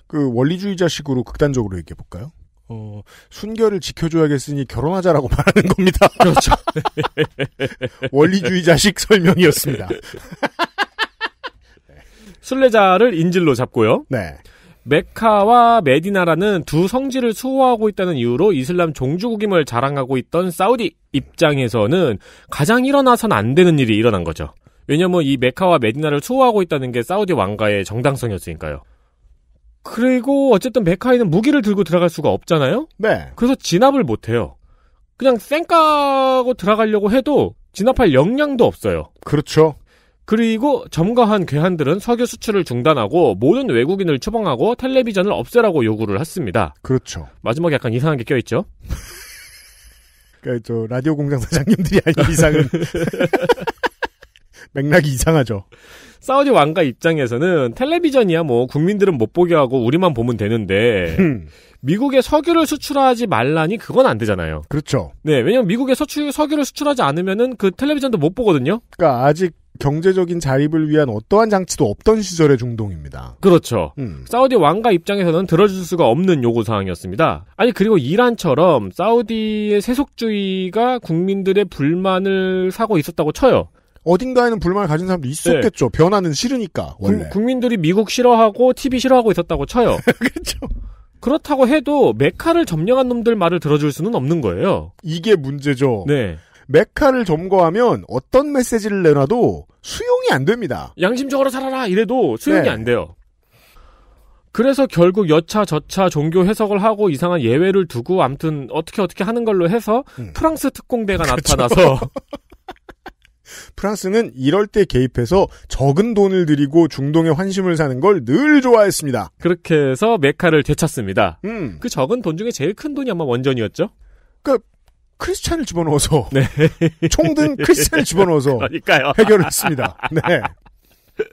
그 원리주의자식으로 극단적으로 얘기해볼까요? 어, 순결을 지켜줘야겠으니 결혼하자라고 말하는 겁니다. 그렇죠. 원리주의 자식 설명이었습니다. 순례자를 인질로 잡고요. 네. 메카와 메디나라는 두 성지를 수호하고 있다는 이유로 이슬람 종주국임을 자랑하고 있던 사우디 입장에서는 가장 일어나선 안 되는 일이 일어난 거죠. 왜냐면 이 메카와 메디나를 수호하고 있다는 게 사우디 왕가의 정당성이었으니까요. 그리고 어쨌든 메카이는 무기를 들고 들어갈 수가 없잖아요. 네. 그래서 진압을 못 해요. 그냥 쌩까고 들어가려고 해도 진압할 역량도 없어요. 그렇죠. 그리고 점거한 괴한들은 석유 수출을 중단하고 모든 외국인을 추방하고 텔레비전을 없애라고 요구를 했습니다. 그렇죠. 마지막에 약간 이상한 게 껴있죠? 그러니까 저 라디오 공장 사장님들이 아닌 이상은 맥락이 이상하죠. 사우디 왕가 입장에서는 텔레비전이야 뭐 국민들은 못 보게 하고 우리만 보면 되는데 미국에 석유를 수출하지 말라니 그건 안 되잖아요. 그렇죠. 네, 왜냐면 미국에 서출, 석유를 수출하지 않으면은 그 텔레비전도 못 보거든요. 그러니까 아직 경제적인 자립을 위한 어떠한 장치도 없던 시절의 중동입니다. 그렇죠. 음. 사우디 왕가 입장에서는 들어줄 수가 없는 요구 사항이었습니다. 아니 그리고 이란처럼 사우디의 세속주의가 국민들의 불만을 사고 있었다고 쳐요. 어딘가에는 불만을 가진 사람도 있었겠죠. 네. 변화는 싫으니까 원래. 구, 국민들이 미국 싫어하고 TV 싫어하고 있었다고 쳐요. 그렇죠. 그렇다고 해도 메카를 점령한 놈들 말을 들어줄 수는 없는 거예요. 이게 문제죠. 네. 메카를 점거하면 어떤 메시지를 내놔도 수용이 안 됩니다. 양심적으로 살아라 이래도 수용이 네. 안 돼요. 그래서 결국 여차 저차 종교 해석을 하고 이상한 예외를 두고 아무튼 어떻게 어떻게 하는 걸로 해서 음. 프랑스 특공대가 그렇죠. 나타나서 프랑스는 이럴 때 개입해서 적은 돈을 들이고 중동의 환심을 사는 걸 늘 좋아했습니다. 그렇게 해서 메카를 되찾습니다. 음. 그 적은 돈 중에 제일 큰 돈이 아마 원전이었죠? 그러니까 크리스찬을 집어넣어서 네. 총든 크리스찬을 집어넣어서 그러니까요. 해결했습니다. 을 네.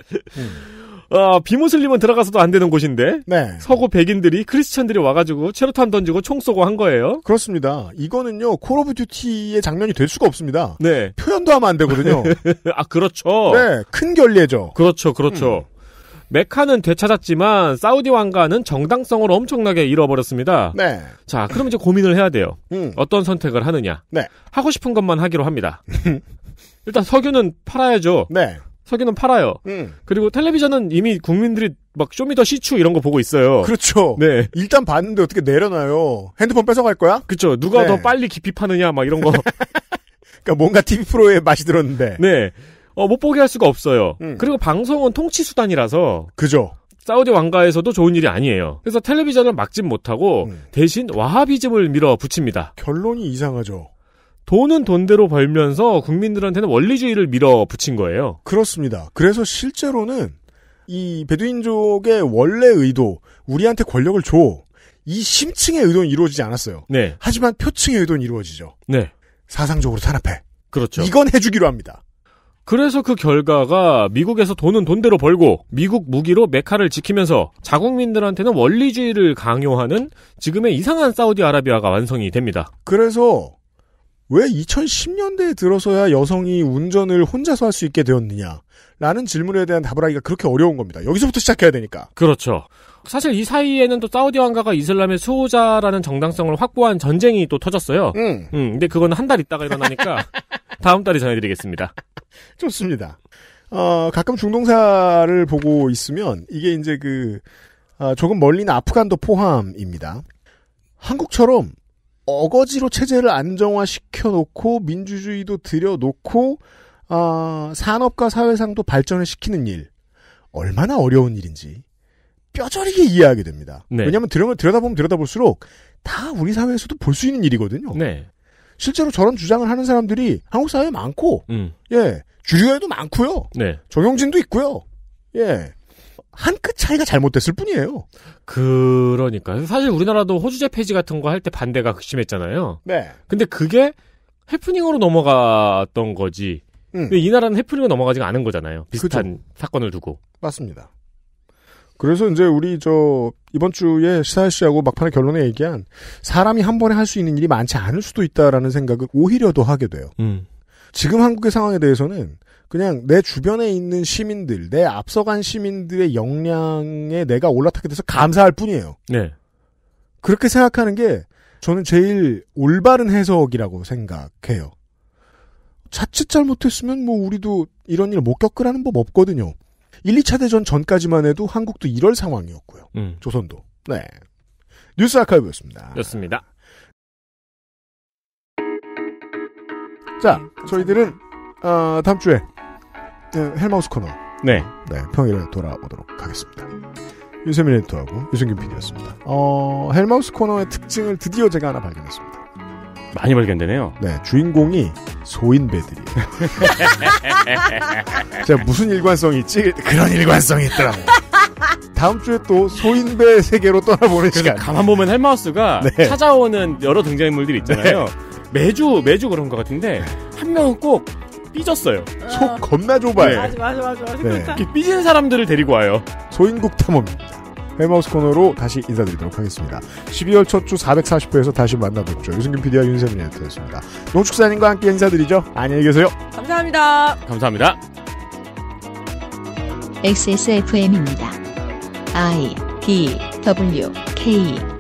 음. 어, 비무슬림은 들어가서도 안 되는 곳인데 네. 서구 백인들이 크리스천들이 와가지고 체로탄 던지고 총 쏘고 한 거예요. 그렇습니다. 이거는요 콜 오브 듀티의 장면이 될 수가 없습니다. 네. 표현도 하면 안 되거든요. 아 그렇죠. 네, 큰 결례죠. 그렇죠, 그렇죠. 음. 메카는 되찾았지만 사우디 왕가는 정당성을 엄청나게 잃어버렸습니다. 네. 자, 그럼 이제 고민을 해야 돼요. 음. 어떤 선택을 하느냐. 네. 하고 싶은 것만 하기로 합니다. 일단 석유는 팔아야죠. 네. 석기는 팔아요. 음. 그리고 텔레비전은 이미 국민들이 막 쇼미더 시추 이런 거 보고 있어요. 그렇죠. 네. 일단 봤는데 어떻게 내려놔요. 핸드폰 뺏어갈 거야? 그렇죠. 누가 네. 더 빨리 깊이 파느냐 막 이런 거. 그러니까 뭔가 TV 프로의 맛이 들었는데. 네. 어, 못 보게 할 수가 없어요. 음. 그리고 방송은 통치 수단이라서. 그죠. 사우디 왕가에서도 좋은 일이 아니에요. 그래서 텔레비전을 막진 못하고 음. 대신 와하비즘을 밀어 붙입니다. 결론이 이상하죠. 돈은 돈대로 벌면서 국민들한테는 원리주의를 밀어붙인 거예요. 그렇습니다. 그래서 실제로는 이 베두인족의 원래 의도, 우리한테 권력을 줘. 이 심층의 의도는 이루어지지 않았어요. 네. 하지만 표층의 의도는 이루어지죠. 네. 사상적으로 탄압해. 그렇죠. 이건 해주기로 합니다. 그래서 그 결과가 미국에서 돈은 돈대로 벌고 미국 무기로 메카를 지키면서 자국민들한테는 원리주의를 강요하는 지금의 이상한 사우디아라비아가 완성이 됩니다. 그래서 왜 2010년대에 들어서야 여성이 운전을 혼자서 할 수 있게 되었느냐? 라는 질문에 대한 답을 하기가 그렇게 어려운 겁니다. 여기서부터 시작해야 되니까. 그렇죠. 사실 이 사이에는 또 사우디 왕가가 이슬람의 수호자라는 정당성을 확보한 전쟁이 또 터졌어요. 음. 음 근데 그건 한 달 있다가 일어나니까 다음 달에 전해드리겠습니다. 좋습니다. 어, 가끔 중동사를 보고 있으면 이게 이제 그 어, 조금 멀리는 아프간도 포함입니다. 한국처럼 어거지로 체제를 안정화시켜 놓고 민주주의도 들여놓고 어, 산업과 사회상도 발전을 시키는 일 얼마나 어려운 일인지 뼈저리게 이해하게 됩니다. 네. 왜냐하면 들여 들여다보면 들여다볼수록 다 우리 사회에서도 볼 수 있는 일이거든요. 네. 실제로 저런 주장을 하는 사람들이 한국 사회에 많고, 음. 예 주류에도 많고요. 네. 정용진도 있고요. 예 한끗 차이가 잘못됐을 뿐이에요. 그러니까 사실 우리나라도 호주제 폐지 같은 거 할 때 반대가 극심했잖아요. 네. 근데 그게 해프닝으로 넘어갔던 거지. 음. 근데 이 나라는 해프닝으로 넘어가지가 않은 거잖아요. 비슷한 그쵸. 사건을 두고. 맞습니다. 그래서 이제 우리 저 이번 주에 시사시하고 막판에 결론에 얘기한 사람이 한 번에 할 수 있는 일이 많지 않을 수도 있다라는 생각을 오히려 더 하게 돼요. 음. 지금 한국의 상황에 대해서는 그냥 내 주변에 있는 시민들, 내 앞서간 시민들의 역량에 내가 올라타게 돼서 감사할 뿐이에요. 네. 그렇게 생각하는 게 저는 제일 올바른 해석이라고 생각해요. 자칫 잘못했으면 뭐 우리도 이런 일 못 겪으라는 법 없거든요. 1, 2차 대전 전까지만 해도 한국도 이럴 상황이었고요. 음. 조선도. 네. 뉴스 아카이브였습니다. 였습니다. 자, 감사합니다. 저희들은 어, 다음 주에 네, 헬마우스 코너. 네. 네, 평일에 돌아오도록 하겠습니다. 유세민 에디터하고 유승균 PD였습니다. 어, 헬마우스 코너의 특징을 드디어 제가 하나 발견했습니다. 많이 발견되네요. 네, 주인공이 소인배들이. 제가 무슨 일관성이 있지? 그런 일관성이 있더라고요. 다음 주에 또 소인배 세계로 떠나보는 시간. 가만 보면 헬마우스가 네. 찾아오는 여러 등장인물들이 있잖아요. 네. 매주 매주 그런 것 같은데 네. 한 명은 꼭 삐졌어요. 아. 속 겁나 좁아요. 네. 맞아, 맞아, 맞아. 네. 그러니까. 이렇게 삐진 사람들을 데리고 와요. 소인국 탐험입니다. 헬마우스 코너로 다시 인사드리도록 하겠습니다. 12월 첫 주 440회에서 다시 만나뵙죠. 유승균 PD와 윤세민 에디터였습니다. 농축사님과 함께 인사드리죠. 안녕히 계세요. 감사합니다. 감사합니다. XSFM입니다. I D W K